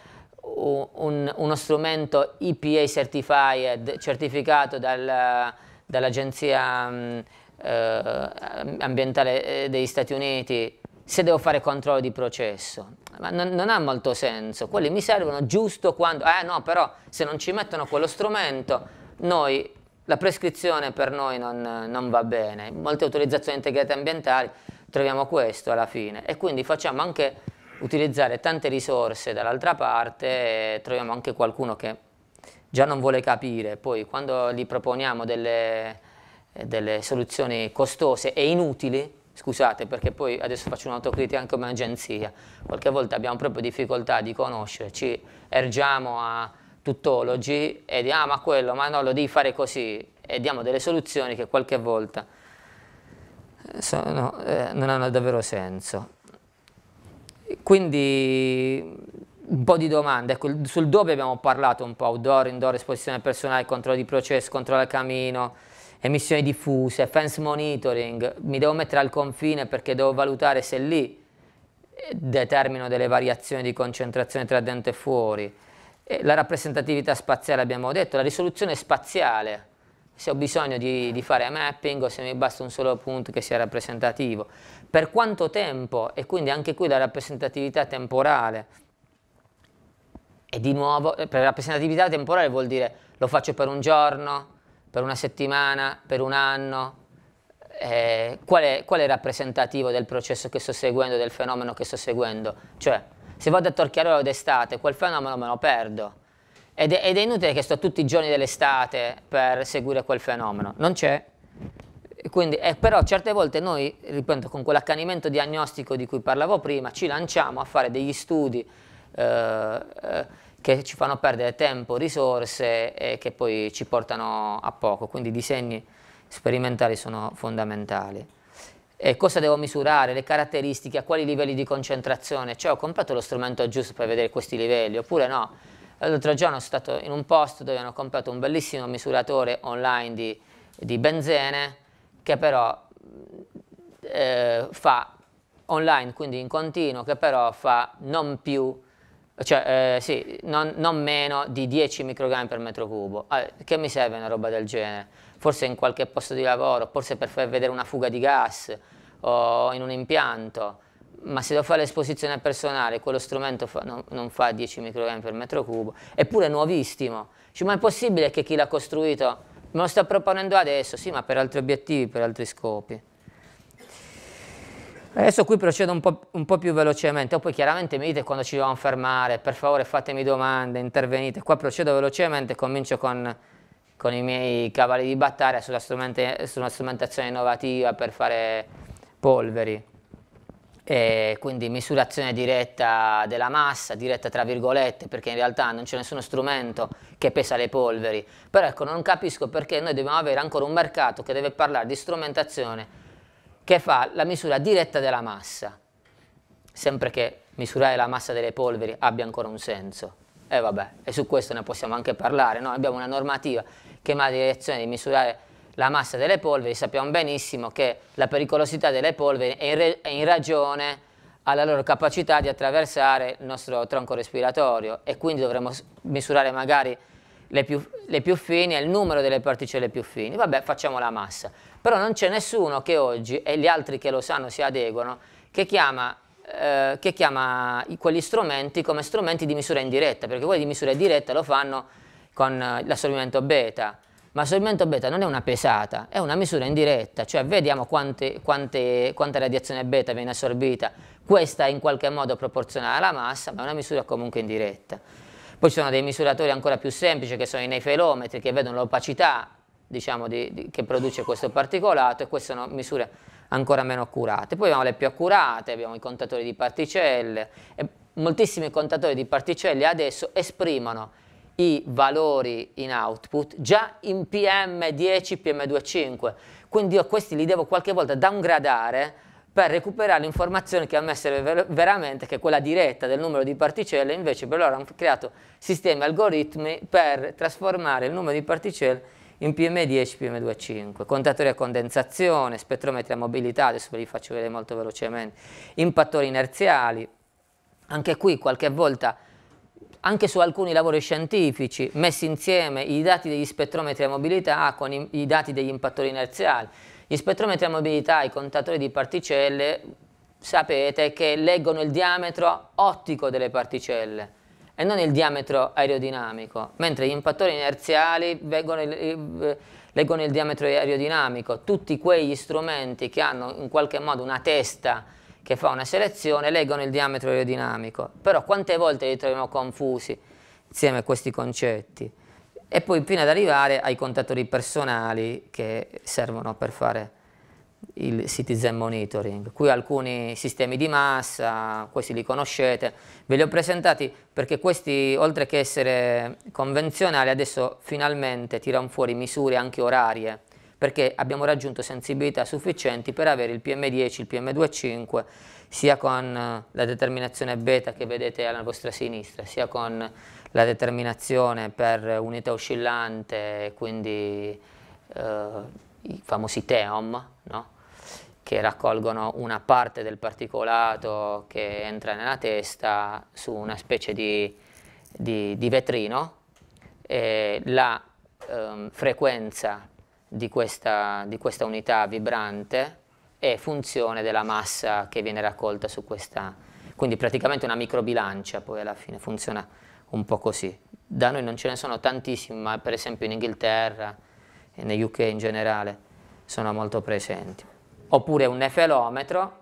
un, uno strumento EPA certified, certificato dal, dall'Agenzia mm, eh, ambientale eh, degli Stati Uniti se devo fare controllo di processo. Ma non, non, ha molto senso, quelli mi servono giusto quando... Eh no, però se non ci mettono quello strumento, noi, la prescrizione per noi non, non va bene. Molte autorizzazioni integrate ambientali troviamo questo alla fine e quindi facciamo anche utilizzare tante risorse dall'altra parte e troviamo anche qualcuno che già non vuole capire, poi quando gli proponiamo delle, delle soluzioni costose e inutili, scusate perché poi adesso faccio un'autocritica anche come agenzia, qualche volta abbiamo proprio difficoltà di conoscere, ci ergiamo a tuttologi e di ah ma quello, ma no lo devi fare così e diamo delle soluzioni che qualche volta eh, sono, eh, non hanno davvero senso. Quindi un po' di domande. Ecco, sul dove abbiamo parlato un po', outdoor, indoor, esposizione personale, controllo di processo, controllo al camino, emissioni diffuse, fence monitoring. Mi devo mettere al confine perché devo valutare se lì eh, determino delle variazioni di concentrazione tra dentro e fuori. E la rappresentatività spaziale abbiamo detto, la risoluzione spaziale, se ho bisogno di, di fare mapping o se mi basta un solo punto che sia rappresentativo. Per quanto tempo? E quindi anche qui la rappresentatività temporale e di nuovo, eh, per rappresentatività temporale vuol dire lo faccio per un giorno, per una settimana, per un anno. Eh, qual, è, qual, è, rappresentativo del processo che sto seguendo, del fenomeno che sto seguendo? Cioè, se vado a Torchiarolo d'estate, quel fenomeno me lo perdo. Ed è, ed è inutile che sto tutti i giorni dell'estate per seguire quel fenomeno. Non c'è. Quindi, eh, però certe volte noi, ripeto, con quell'accanimento diagnostico di cui parlavo prima, ci lanciamo a fare degli studi eh, eh, che ci fanno perdere tempo, risorse e che poi ci portano a poco, quindi i disegni sperimentali sono fondamentali. E cosa devo misurare, le caratteristiche, a quali livelli di concentrazione, cioè ho comprato lo strumento giusto per vedere questi livelli oppure no. L'altro giorno sono stato in un posto dove hanno comprato un bellissimo misuratore online di, di benzene che però eh, fa online, quindi in continuo, che però fa non più cioè eh, sì, non, non, meno di 10 microgrammi per metro cubo. Allora, ah, che mi serve una roba del genere? Forse in qualche posto di lavoro, forse per far vedere una fuga di gas o in un impianto, ma se devo fare l'esposizione personale, quello strumento fa, no, non fa 10 microgrammi per metro cubo, eppure è nuovissimo. Cioè, ma è possibile che chi l'ha costruito me lo sta proponendo adesso? Sì, ma per altri obiettivi, per altri scopi. Adesso qui procedo un po', un po', più velocemente, o poi chiaramente mi dite quando ci dobbiamo fermare, per favore fatemi domande, intervenite. Qua procedo velocemente, comincio con, con i miei cavalli di battaglia sulla, sulla, strumentazione innovativa per fare polveri. E quindi misurazione diretta della massa, diretta tra virgolette, perché in realtà non c'è nessuno strumento che pesa le polveri. Però ecco, non capisco perché noi dobbiamo avere ancora un mercato che deve parlare di strumentazione che fa la misura diretta della massa, sempre che misurare la massa delle polveri abbia ancora un senso. E vabbè, e su questo ne possiamo anche parlare, no? abbiamo una normativa che va in direzione di misurare la massa delle polveri, sappiamo benissimo che la pericolosità delle polveri è in, è in ragione alla loro capacità di attraversare il nostro tronco respiratorio e quindi dovremmo misurare magari le più, le più fini e il numero delle particelle più fini. Vabbè, facciamo la massa. Però non c'è nessuno che oggi, e gli altri che lo sanno si adeguano, che chiama, eh, che chiama quegli strumenti come strumenti di misura indiretta, perché quelli di misura diretta lo fanno con eh, l'assorbimento beta, ma l'assorbimento beta non è una pesata, è una misura indiretta, cioè vediamo quante, quante, quanta radiazione beta viene assorbita, questa è in qualche modo proporzionale alla massa, ma è una misura comunque indiretta. Poi ci sono dei misuratori ancora più semplici che sono i nefelometri che vedono l'opacità diciamo, di, di, che produce questo particolato e queste sono misure ancora meno accurate. Poi abbiamo le più accurate, abbiamo i contatori di particelle e moltissimi contatori di particelle adesso esprimono i valori in output già in PM10, PM25, quindi io questi li devo qualche volta downgradare per recuperare l'informazione che a me serve veramente, che è quella diretta del numero di particelle, invece per loro hanno creato sistemi, algoritmi per trasformare il numero di particelle in PM10, PM25, contatori a condensazione, spettrometri a mobilità, adesso ve li faccio vedere molto velocemente, impattori inerziali, anche qui qualche volta anche su alcuni lavori scientifici messi insieme i dati degli spettrometri a mobilità con i, i dati degli impattori inerziali. Gli spettrometri a mobilità, i contatori di particelle, sapete che leggono il diametro ottico delle particelle e non il diametro aerodinamico, mentre gli impattori inerziali leggono il, eh, leggono il diametro aerodinamico. Tutti quegli strumenti che hanno in qualche modo una testa che fa una selezione leggono il diametro aerodinamico. Però quante volte li troviamo confusi insieme a questi concetti? E poi fino ad arrivare ai contatori personali che servono per fare il citizen monitoring, qui alcuni sistemi di massa, questi li conoscete, ve li ho presentati perché questi oltre che essere convenzionali adesso finalmente tirano fuori misure anche orarie perché abbiamo raggiunto sensibilità sufficienti per avere il PM10, il PM2,5 sia con la determinazione beta che vedete alla vostra sinistra, sia con la determinazione per unità oscillante, quindi eh, i famosi TEOM, no? che raccolgono una parte del particolato che entra nella testa su una specie di, di, di vetrino e la ehm, frequenza di questa, di questa, unità vibrante è funzione della massa che viene raccolta su questa, quindi praticamente una microbilancia poi alla fine funziona un po' così. Da noi non ce ne sono tantissimi, ma per esempio in Inghilterra e negli UK in generale sono molto presenti oppure un nefelometro,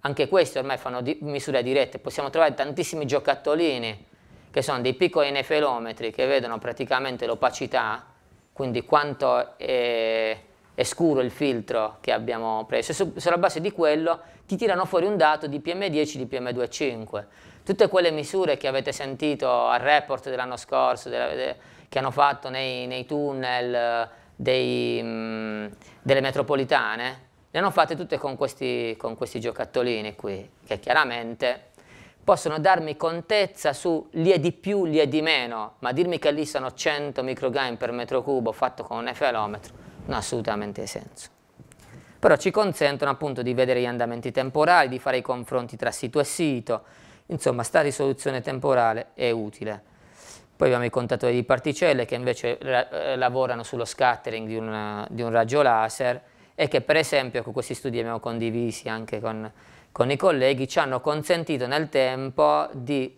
anche questi ormai fanno di misure dirette, possiamo trovare tantissimi giocattolini che sono dei piccoli nefelometri che vedono praticamente l'opacità, quindi quanto è, è, scuro il filtro che abbiamo preso, su, sulla base di quello ti tirano fuori un dato di PM10, di PM2,5. Tutte quelle misure che avete sentito al report dell'anno scorso, della, de, che hanno fatto nei, nei tunnel eh, dei, mh, mm, delle metropolitane, le hanno fatte tutte con questi, con questi giocattolini qui, che chiaramente possono darmi contezza su lì è di più, lì è di meno, ma dirmi che lì sono 100 microgain per metro cubo fatto con un efelometro non ha assolutamente senso. Però ci consentono appunto di vedere gli andamenti temporali, di fare i confronti tra sito e sito, insomma sta risoluzione temporale è utile. Poi abbiamo i contatori di particelle che invece eh, lavorano sullo scattering di un, di un raggio laser, e che per esempio con questi studi abbiamo condivisi anche con, con i colleghi, ci hanno consentito nel tempo di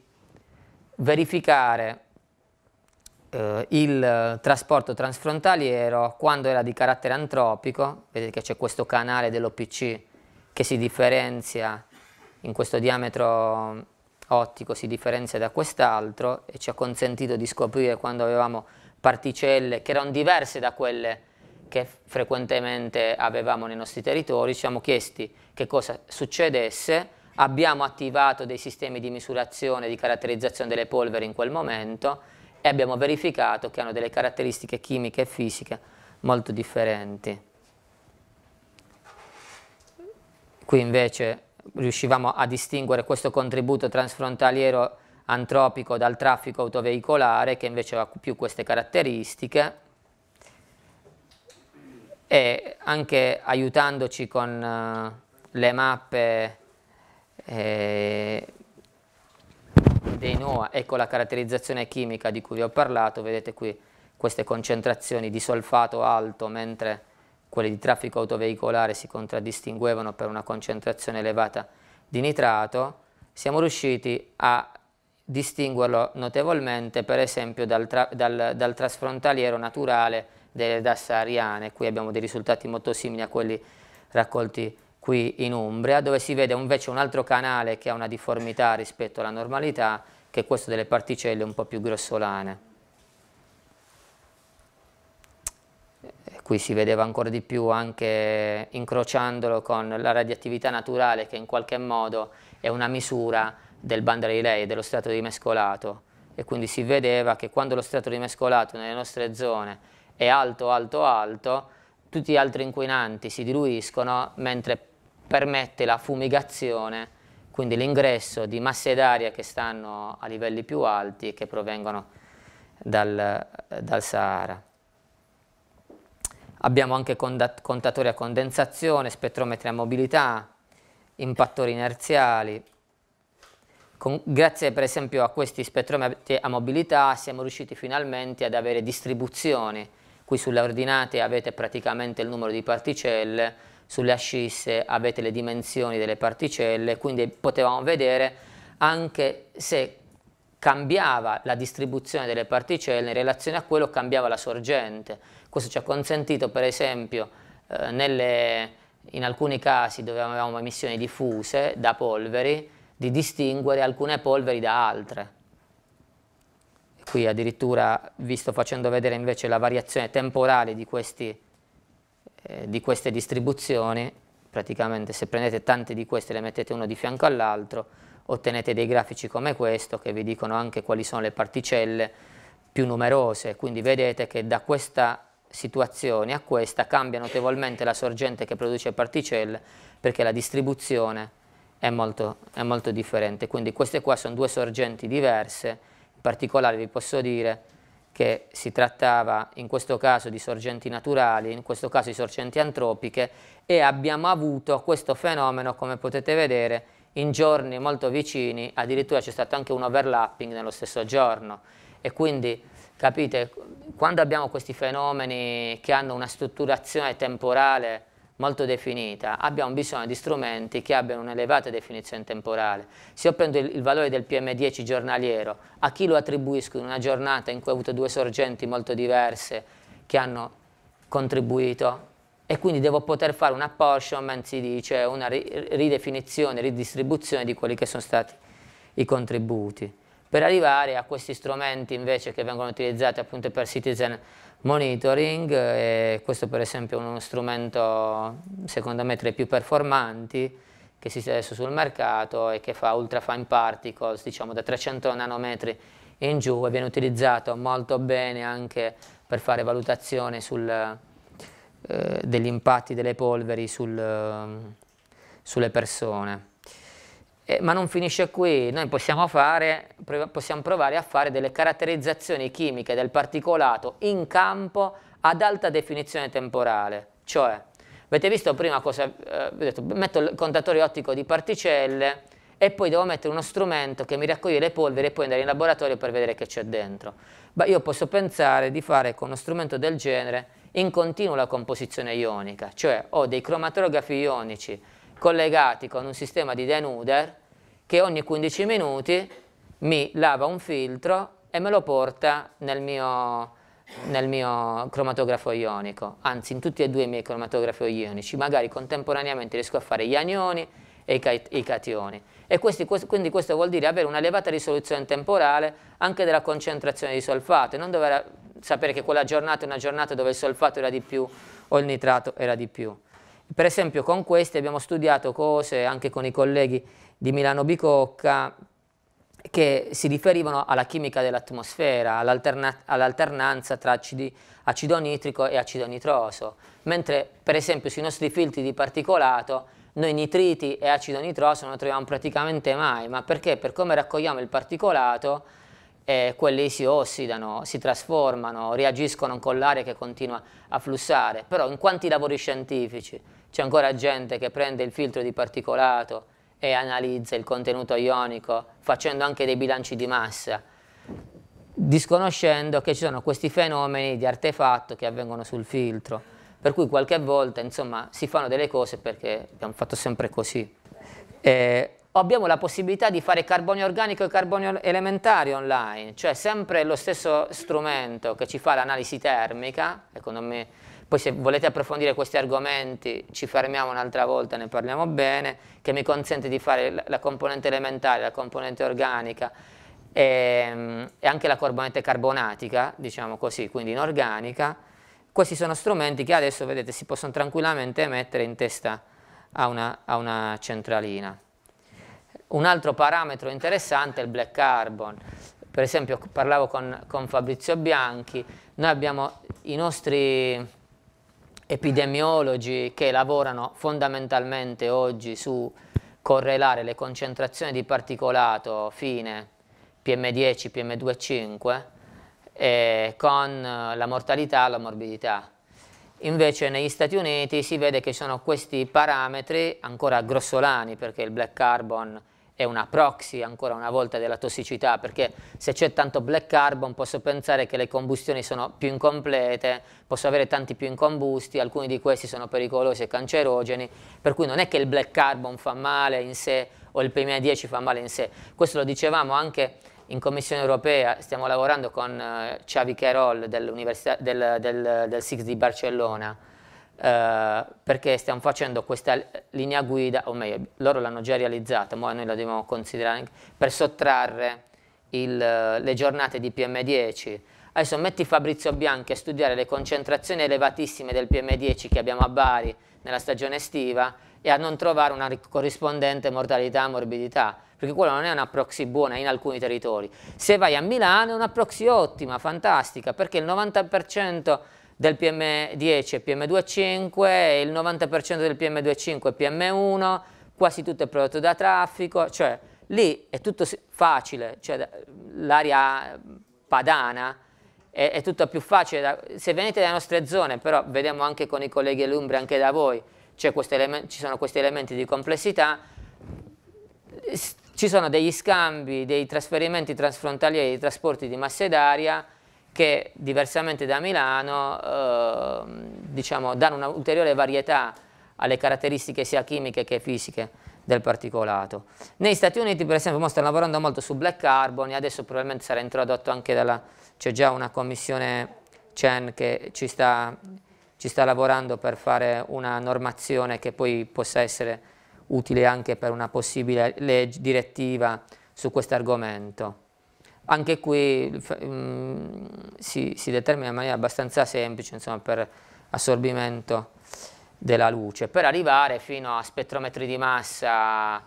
verificare eh, il trasporto transfrontaliero quando era di carattere antropico, vedete che c'è questo canale dell'OPC che si differenzia in questo diametro ottico, si differenzia da quest'altro e ci ha consentito di scoprire quando avevamo particelle che erano diverse da quelle che frequentemente avevamo nei nostri territori, ci siamo chiesti che cosa succedesse, abbiamo attivato dei sistemi di misurazione, e di caratterizzazione delle polveri in quel momento e abbiamo verificato che hanno delle caratteristiche chimiche e fisiche molto differenti. Qui invece riuscivamo a distinguere questo contributo transfrontaliero antropico dal traffico autoveicolare che invece ha più queste caratteristiche e anche aiutandoci con eh, le mappe eh, dei NOA, ecco la caratterizzazione chimica di cui vi ho parlato, vedete qui queste concentrazioni di solfato alto, mentre quelle di traffico autoveicolare si contraddistinguevano per una concentrazione elevata di nitrato, siamo riusciti a distinguerlo notevolmente per esempio dal, tra dal, dal trasfrontaliero naturale delle DAS ariane, qui abbiamo dei risultati molto simili a quelli raccolti qui in Umbria, dove si vede invece un altro canale che ha una difformità rispetto alla normalità, che è questo delle particelle un po' più grossolane. Qui si vedeva ancora di più anche incrociandolo con la radioattività naturale che in qualche modo è una misura del band relay, dello strato di mescolato e quindi si vedeva che quando lo strato di mescolato nelle nostre zone è alto, alto, alto, tutti gli altri inquinanti si diluiscono mentre permette la fumigazione, quindi l'ingresso di masse d'aria che stanno a livelli più alti e che provengono dal, dal Sahara. Abbiamo anche contatori a condensazione, spettrometri a mobilità, impattori inerziali. Con, grazie per esempio a questi spettrometri a mobilità siamo riusciti finalmente ad avere distribuzioni Qui sulle ordinate avete praticamente il numero di particelle, sulle ascisse avete le dimensioni delle particelle, quindi potevamo vedere anche se cambiava la distribuzione delle particelle in relazione a quello cambiava la sorgente. Questo ci ha consentito per esempio eh, nelle, in alcuni casi dove avevamo emissioni diffuse da polveri di distinguere alcune polveri da altre Qui addirittura vi sto facendo vedere invece la variazione temporale di, questi, eh, di queste distribuzioni, praticamente se prendete tante di queste e le mettete uno di fianco all'altro, ottenete dei grafici come questo che vi dicono anche quali sono le particelle più numerose, quindi vedete che da questa situazione a questa cambia notevolmente la sorgente che produce particelle perché la distribuzione è molto, è molto differente, quindi queste qua sono due sorgenti diverse in particolare vi posso dire che si trattava in questo caso di sorgenti naturali, in questo caso di sorgenti antropiche e abbiamo avuto questo fenomeno, come potete vedere, in giorni molto vicini, addirittura c'è stato anche un overlapping nello stesso giorno e quindi capite, quando abbiamo questi fenomeni che hanno una strutturazione temporale molto definita, abbiamo bisogno di strumenti che abbiano un'elevata definizione temporale. Se io prendo il, il, valore del PM10 giornaliero, a chi lo attribuisco in una giornata in cui ho avuto due sorgenti molto diverse che hanno contribuito? E quindi devo poter fare un apportionment, si dice, una ri ridefinizione, ridistribuzione di quelli che sono stati i contributi. Per arrivare a questi strumenti invece che vengono utilizzati appunto per citizen monitoring e eh, questo per esempio è uno strumento secondo me tra i più performanti che si esiste adesso sul mercato e che fa ultra fine particles diciamo da 300 nanometri in giù e viene utilizzato molto bene anche per fare valutazione sul, eh, degli impatti delle polveri sul, ehm, sulle persone. Eh, ma non finisce qui, noi possiamo, fare, possiamo provare a fare delle caratterizzazioni chimiche del particolato in campo ad alta definizione temporale, cioè avete visto prima cosa, eh, detto, metto il contatore ottico di particelle e poi devo mettere uno strumento che mi raccoglie le polveri e poi andare in laboratorio per vedere che c'è dentro. Ma io posso pensare di fare con uno strumento del genere in continuo la composizione ionica, cioè ho dei cromatografi ionici collegati con un sistema di denuder che ogni 15 minuti mi lava un filtro e me lo porta nel mio, nel mio cromatografo ionico, anzi in tutti e due i miei cromatografi ionici, magari contemporaneamente riesco a fare gli anioni e i, cationi. E questi, quindi questo vuol dire avere una elevata risoluzione temporale anche della concentrazione di solfato e non dover sapere che quella giornata è una giornata dove il solfato era di più o il nitrato era di più per esempio con queste abbiamo studiato cose anche con i colleghi di Milano Bicocca che si riferivano alla chimica dell'atmosfera, all'alternanza tra acidi, acido nitrico e acido nitroso, mentre per esempio sui nostri filtri di particolato noi nitriti e acido nitroso non troviamo praticamente mai, ma perché per come raccogliamo il particolato eh, quelli si ossidano, si trasformano, reagiscono con l'aria che continua a flussare, però in quanti lavori scientifici c'è ancora gente che prende il filtro di particolato e analizza il contenuto ionico facendo anche dei bilanci di massa, disconoscendo che ci sono questi fenomeni di artefatto che avvengono sul filtro. Per cui qualche volta, insomma, si fanno delle cose perché abbiamo fatto sempre così. Eh, abbiamo la possibilità di fare carbonio organico e carbonio elementare online, cioè sempre lo stesso strumento che ci fa l'analisi termica, economia, poi se volete approfondire questi argomenti ci fermiamo un'altra volta, ne parliamo bene, che mi consente di fare la componente elementare, la componente organica e, e anche la componente carbonatica, diciamo così, quindi inorganica. Questi sono strumenti che adesso, vedete, si possono tranquillamente mettere in testa a una, a una centralina. Un altro parametro interessante è il black carbon. Per esempio, parlavo con, con Fabrizio Bianchi, noi abbiamo i nostri epidemiologi che lavorano fondamentalmente oggi su correlare le concentrazioni di particolato fine PM10, PM2,5 eh, con la mortalità, la morbidità. Invece negli Stati Uniti si vede che ci sono questi parametri ancora grossolani perché il black carbon è una proxy ancora una volta della tossicità, perché se c'è tanto black carbon posso pensare che le combustioni sono più incomplete, posso avere tanti più incombusti, alcuni di questi sono pericolosi e cancerogeni, per cui non è che il black carbon fa male in sé o il PM10 fa male in sé, questo lo dicevamo anche in Commissione europea, stiamo lavorando con uh, Xavi Carol dell'Università del, del, del SIX di Barcellona, eh, perché stiamo facendo questa linea guida, o meglio, loro l'hanno già realizzata, ma noi la dobbiamo considerare per sottrarre il, eh, le giornate di PM10. Adesso metti Fabrizio Bianchi a studiare le concentrazioni elevatissime del PM10 che abbiamo a Bari nella stagione estiva e a non trovare una corrispondente mortalità e morbidità, perché quella non è una proxy buona in alcuni territori. Se vai a Milano è una proxy ottima, fantastica, perché il 90% del PM10 è PM2,5, il 90% del PM2,5 è PM1, quasi tutto è prodotto da traffico, cioè lì è tutto facile, cioè, l'area padana è, è tutto più facile, da, se venite dalle nostre zone, però vediamo anche con i colleghi dell'Umbria, anche da voi, ci sono questi elementi di complessità, ci sono degli scambi, dei trasferimenti transfrontalieri, dei trasporti di masse d'aria, che diversamente da Milano eh, diciamo, danno un'ulteriore varietà alle caratteristiche sia chimiche che fisiche del particolato. Negli Stati Uniti per esempio stanno lavorando molto su black carbon e adesso probabilmente sarà introdotto anche dalla, c'è già una commissione CEN che ci sta, ci sta lavorando per fare una normazione che poi possa essere utile anche per una possibile legge direttiva su questo argomento. Anche qui mh, mm, si, si, determina in maniera abbastanza semplice insomma, per assorbimento della luce, per arrivare fino a spettrometri di massa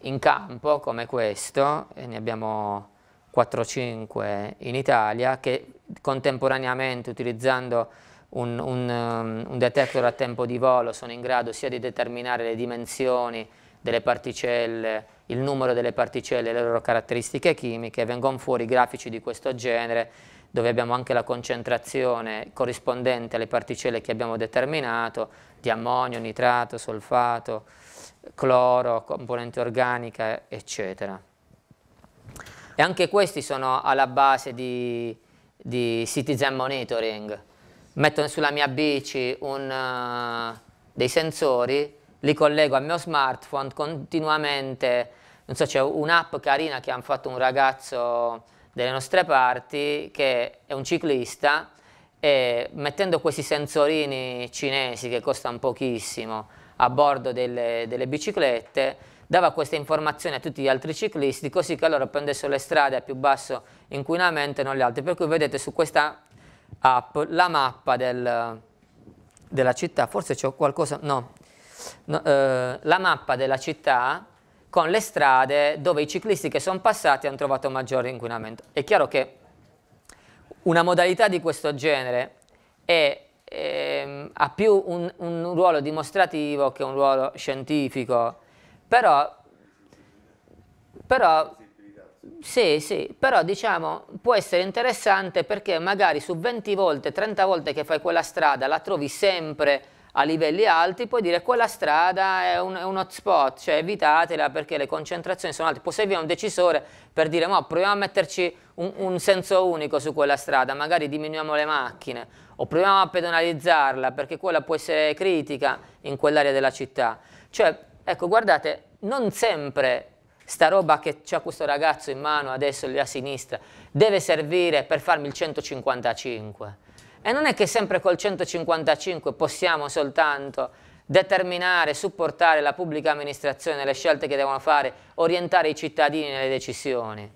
in campo come questo, e ne abbiamo 4-5 in Italia, che contemporaneamente utilizzando un, un, mm, un detector a tempo di volo sono in grado sia di determinare le dimensioni delle particelle il numero delle particelle e le loro caratteristiche chimiche, vengono fuori grafici di questo genere dove abbiamo anche la concentrazione corrispondente alle particelle che abbiamo determinato di ammonio, nitrato, solfato, cloro, componente organica, eccetera. E anche questi sono alla base di, di citizen monitoring. Metto sulla mia bici un, uh, dei sensori, li collego al mio smartphone continuamente non so, c'è un'app carina che hanno fatto un ragazzo delle nostre parti che è un ciclista e mettendo questi sensorini cinesi che costano pochissimo a bordo delle, delle biciclette dava queste informazioni a tutti gli altri ciclisti così che loro prendessero le strade a più basso inquinamento e non le altre. Per cui vedete su questa app la mappa del, della città, forse c'è qualcosa, no, no eh, la mappa della città con le strade dove i ciclisti che sono passati hanno trovato maggiore inquinamento. È chiaro che una modalità di questo genere è, è, ehm, ha più un, un ruolo dimostrativo che un ruolo scientifico, però, però sì, sì, però diciamo può essere interessante perché magari su 20 volte, 30 volte che fai quella strada la trovi sempre a livelli alti, puoi dire quella strada è un, è un hotspot, cioè evitatela perché le concentrazioni sono alte. Può servire un decisore per dire ma proviamo a metterci un, un, senso unico su quella strada, magari diminuiamo le macchine o proviamo a pedonalizzarla perché quella può essere critica in quell'area della città. Cioè, ecco, guardate, non sempre sta roba che ha questo ragazzo in mano adesso lì a sinistra deve servire per farmi il 155 e non è che sempre col 155 possiamo soltanto determinare, supportare la pubblica amministrazione nelle scelte che devono fare, orientare i cittadini nelle decisioni.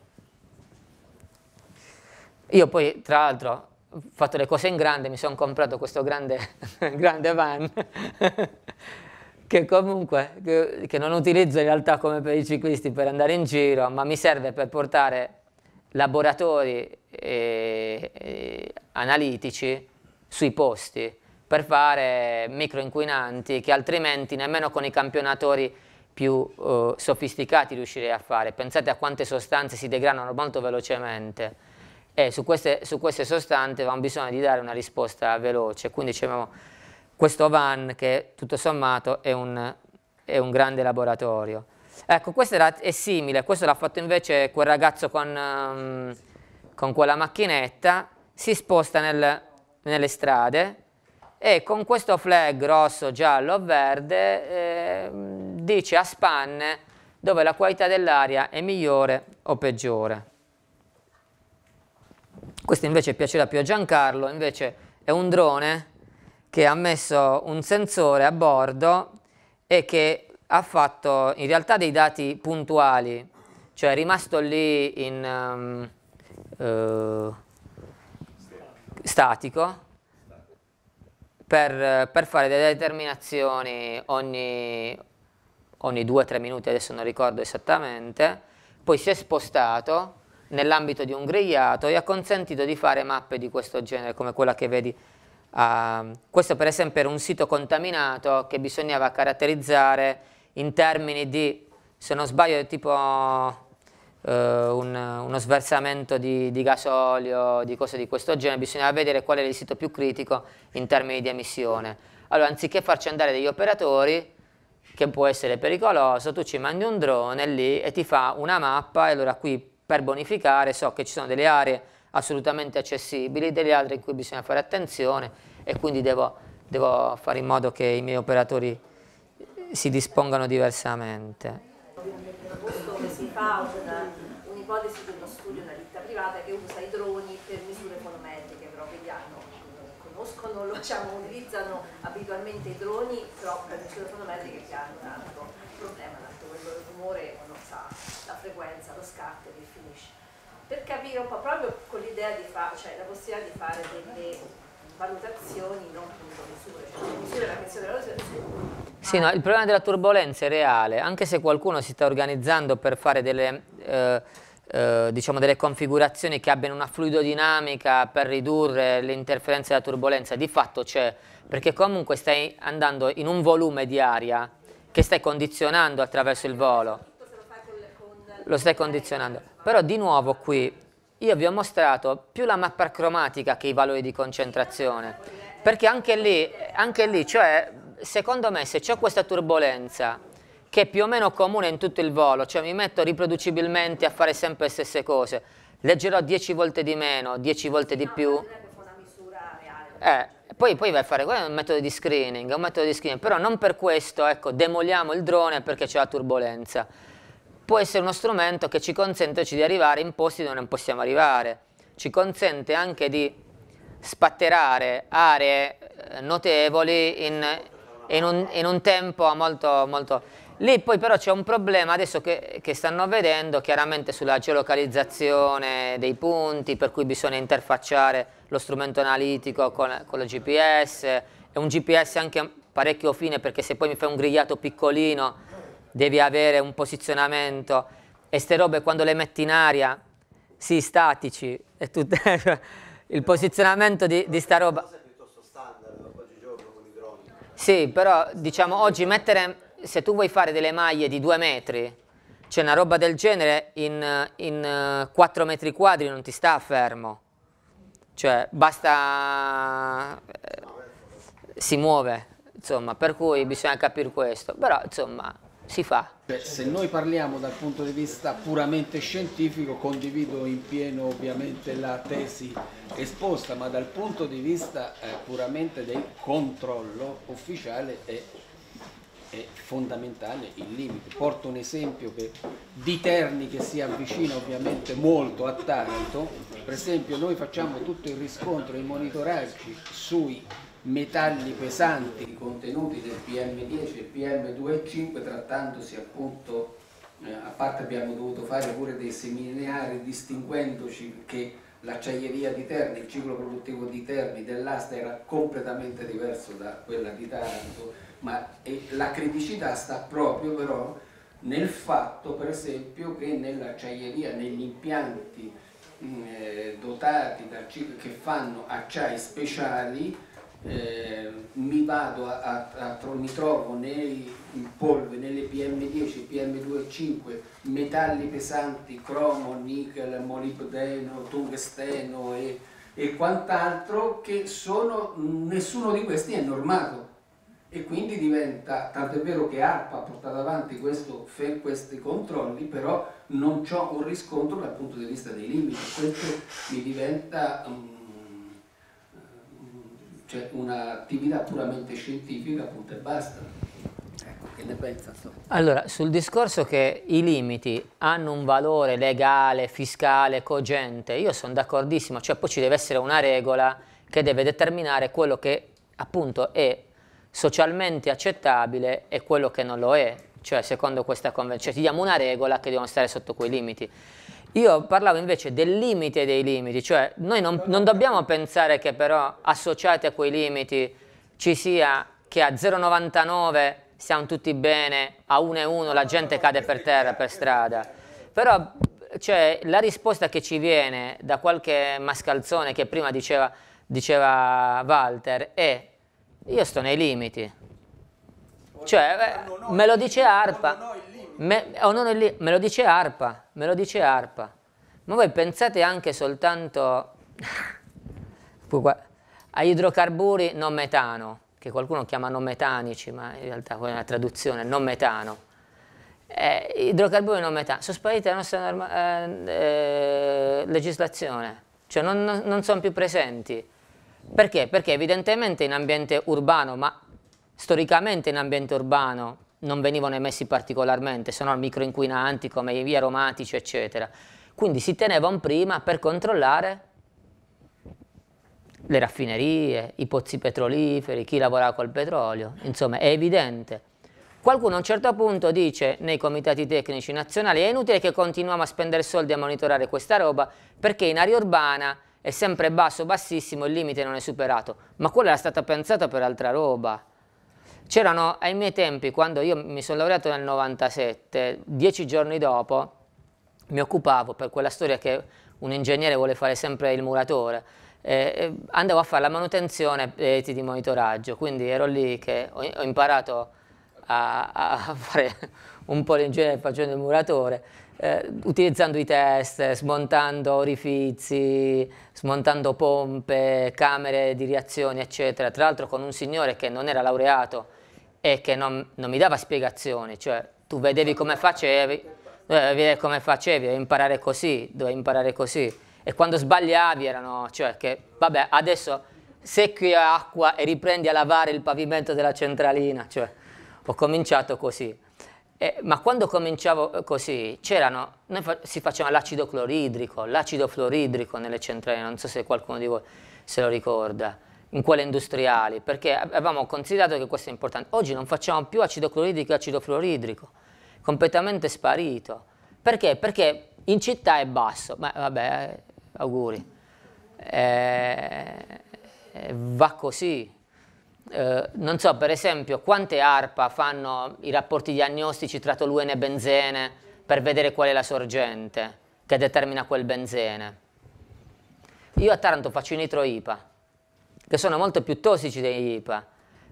Io poi, tra l'altro, ho fatto le cose in grande, mi sono comprato questo grande, grande van, che comunque, che, che non utilizzo in realtà come per i ciclisti per andare in giro, ma mi serve per portare laboratori eh, eh, analitici sui posti per fare microinquinanti che altrimenti nemmeno con i campionatori più eh, sofisticati riuscirei a fare. Pensate a quante sostanze si degranano molto velocemente e su queste, su queste sostanze avevamo bisogno di dare una risposta veloce, quindi c'è questo van che tutto sommato è un, è un grande laboratorio. Ecco, questo era, è simile, questo l'ha fatto invece quel ragazzo con, um, con quella macchinetta, si sposta nel, nelle strade e con questo flag rosso, giallo, verde eh, dice a spanne dove la qualità dell'aria è migliore o peggiore. Questo invece piacerà più a Giancarlo, invece è un drone che ha messo un sensore a bordo e che ha fatto in realtà dei dati puntuali, cioè è rimasto lì in um, uh, statico per, per, fare delle determinazioni ogni, ogni o tre minuti, adesso non ricordo esattamente, poi si è spostato nell'ambito di un grigliato e ha consentito di fare mappe di questo genere, come quella che vedi. Uh, questo per esempio era un sito contaminato che bisognava caratterizzare in termini di, se non sbaglio, tipo eh, un, uno sversamento di, di, gasolio, di cose di questo genere, bisognava vedere qual è il sito più critico in termini di emissione. Allora, anziché farci andare degli operatori, che può essere pericoloso, tu ci mandi un drone lì e ti fa una mappa e allora qui per bonificare so che ci sono delle aree assolutamente accessibili, delle altre in cui bisogna fare attenzione e quindi devo, devo fare in modo che i miei operatori si dispongano diversamente. Questo si fa un'ipotesi di uno studio di una ditta privata che usa i droni per misure fonometriche, però quindi hanno, conoscono, diciamo, utilizzano abitualmente i droni però per misure fonometriche che hanno un altro problema, tanto quello del rumore non sa la frequenza, lo scatto che finisce. Per capire un po' proprio con l'idea di fare, cioè la possibilità di fare delle valutazioni, non appunto misure, cioè le misure della pensione della valutazione. Sì, no, il problema della turbolenza è reale, anche se qualcuno si sta organizzando per fare delle, eh, eh, diciamo delle configurazioni che abbiano una fluidodinamica per ridurre l'interferenza della turbolenza, di fatto c'è, perché comunque stai andando in un volume di aria che stai condizionando attraverso il volo. Lo stai condizionando. Però di nuovo qui io vi ho mostrato più la mappa cromatica che i valori di concentrazione, perché anche lì, anche lì cioè, secondo me se c'è questa turbolenza che è più o meno comune in tutto il volo, cioè mi metto riproducibilmente a fare sempre le stesse cose, leggerò 10 volte di meno, 10 volte di più. Eh, poi, poi, vai a fare quello è un metodo di screening, un metodo di screening, però non per questo ecco, demoliamo il drone perché c'è la turbolenza può essere uno strumento che ci consente di arrivare in posti dove non possiamo arrivare, ci consente anche di spatterare aree eh, notevoli in, in, un, in un, tempo molto, molto... Lì poi però c'è un problema adesso che, che, stanno vedendo chiaramente sulla geolocalizzazione dei punti per cui bisogna interfacciare lo strumento analitico con, con lo GPS, è un GPS anche parecchio fine perché se poi mi fai un grigliato piccolino devi avere un posizionamento e ste robe quando le metti in aria, sì, statici, e tutto il posizionamento di, di sta roba... Sì, però diciamo oggi mettere, se tu vuoi fare delle maglie di due metri, c'è cioè una roba del genere in, in 4 eh, metri quadri non ti sta fermo cioè basta eh, si muove insomma per cui bisogna capire questo però insomma si fa. Beh, cioè, se noi parliamo dal punto di vista puramente scientifico, condivido in pieno ovviamente la tesi esposta, ma dal punto di vista eh, puramente del controllo ufficiale è, è, fondamentale il limite. Porto un esempio che, di Terni che si avvicina ovviamente molto a Taranto, per esempio noi facciamo tutto il riscontro i monitoraggi sui metalli pesanti contenuti del PM10 e PM2,5 trattandosi appunto, eh, a parte abbiamo dovuto fare pure dei seminari distinguendoci che l'acciaieria di Terni, il ciclo produttivo di Terni dell'asta era completamente diverso da quella di Taranto, ma la criticità sta proprio però nel fatto per esempio che nell'acciaieria, negli impianti mm, eh, dotati da, che fanno acciai speciali, Ehm, mi, vado a, a, a, mi trovo nei polvere, nelle PM10, PM2,5, metalli pesanti, cromo, nickel, molibdeno, tungsteno e, e quant'altro che sono, nessuno di questi è normato e quindi diventa, tanto è vero che ARPA ha portato avanti questo, questi controlli, però non c'ho un riscontro dal punto di vista dei limiti, questo mi diventa... Um, cioè un'attività puramente scientifica, punto e basta. Ecco, che ne pensa? Allora, sul discorso che i limiti hanno un valore legale, fiscale, cogente, io sono d'accordissimo, cioè poi ci deve essere una regola che deve determinare quello che appunto è socialmente accettabile e quello che non lo è, cioè secondo questa convenzione, cioè, ti diamo una regola che devono stare sotto quei limiti. Io parlavo invece del limite dei limiti, cioè noi non, non dobbiamo pensare che però associati a quei limiti ci sia che a 0,99 siamo tutti bene, a 1,1 la gente cade per terra, per strada. Però cioè, la risposta che ci viene da qualche mascalzone che prima diceva, diceva Walter è io sto nei limiti. Cioè, me lo dice Arpa. Me, oh no, lì, me lo dice Arpa, me lo dice Arpa. Ma voi pensate anche soltanto a idrocarburi non metano, che qualcuno chiama non metanici, ma in realtà è una traduzione, non metano. Eh, idrocarburi non metano, sono sparite la nostra norma, eh, eh, legislazione, cioè non, non, non sono più presenti. Perché? Perché evidentemente in ambiente urbano, ma storicamente in ambiente urbano, non venivano emessi particolarmente, se no microinquinanti come i aromatici, eccetera. Quindi si tenevano prima per controllare le raffinerie, i pozzi petroliferi, chi lavorava col petrolio, insomma è evidente. Qualcuno a un certo punto dice nei comitati tecnici nazionali è inutile che continuiamo a spendere soldi a monitorare questa roba perché in area urbana è sempre basso, bassissimo, il limite non è superato, ma quella era stata pensata per altra roba C'erano ai miei tempi, quando io mi sono laureato nel 97, dieci giorni dopo mi occupavo per quella storia che un ingegnere vuole fare sempre il muratore, eh, eh andavo a fare la manutenzione reti di monitoraggio, quindi ero lì che ho, ho imparato a, a, fare un po' l'ingegnere facendo il muratore, eh, utilizzando i test, smontando orifizi, smontando pompe, camere di reazione, eccetera. Tra l'altro con un signore che non era laureato, e che non, non mi dava spiegazioni, cioè tu vedevi come facevi, dovevi vedere come facevi, dovevi imparare così, dovevi imparare così. E quando sbagliavi erano, cioè che, vabbè, adesso secchi acqua e riprendi a lavare il pavimento della centralina, cioè ho cominciato così. Eh, ma quando cominciavo eh, così, c'erano, fa si faceva l'acido cloridrico, l'acido fluoridrico nelle centraline, non so se qualcuno di voi se lo ricorda in quelle industriali, perché avevamo considerato che questo è importante. Oggi non facciamo più acido cloridrico e acido fluoridrico, completamente sparito. Perché? Perché in città è basso, ma vabbè, auguri. Eh, va così. Eh, non so, per esempio, quante ARPA fanno i rapporti diagnostici tra toluene e benzene per vedere qual è la sorgente che determina quel benzene? Io a Taranto faccio nitro IPA, che sono molto più tossici degli IPA,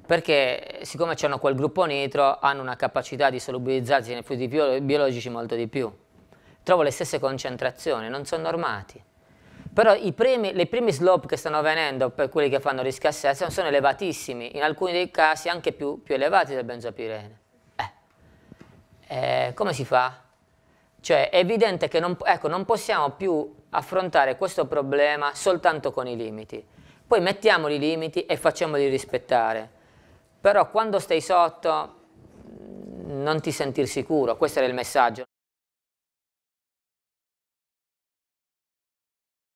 perché eh, siccome hanno quel gruppo nitro hanno una capacità di solubilizzarsi nei fluidi biologici molto di più. Trovo le stesse concentrazioni, non sono normati. Però i primi, le primi slope che stanno avvenendo per quelli che fanno riscassazione sono elevatissimi, in alcuni dei casi anche più, più elevati del benzopirene. Eh, eh, come si fa? Cioè è evidente che non, ecco, non possiamo più affrontare questo problema soltanto con i limiti. Poi mettiamo i limiti e facciamoli rispettare. Però quando stai sotto mm, non ti sentir sicuro, questo era il messaggio.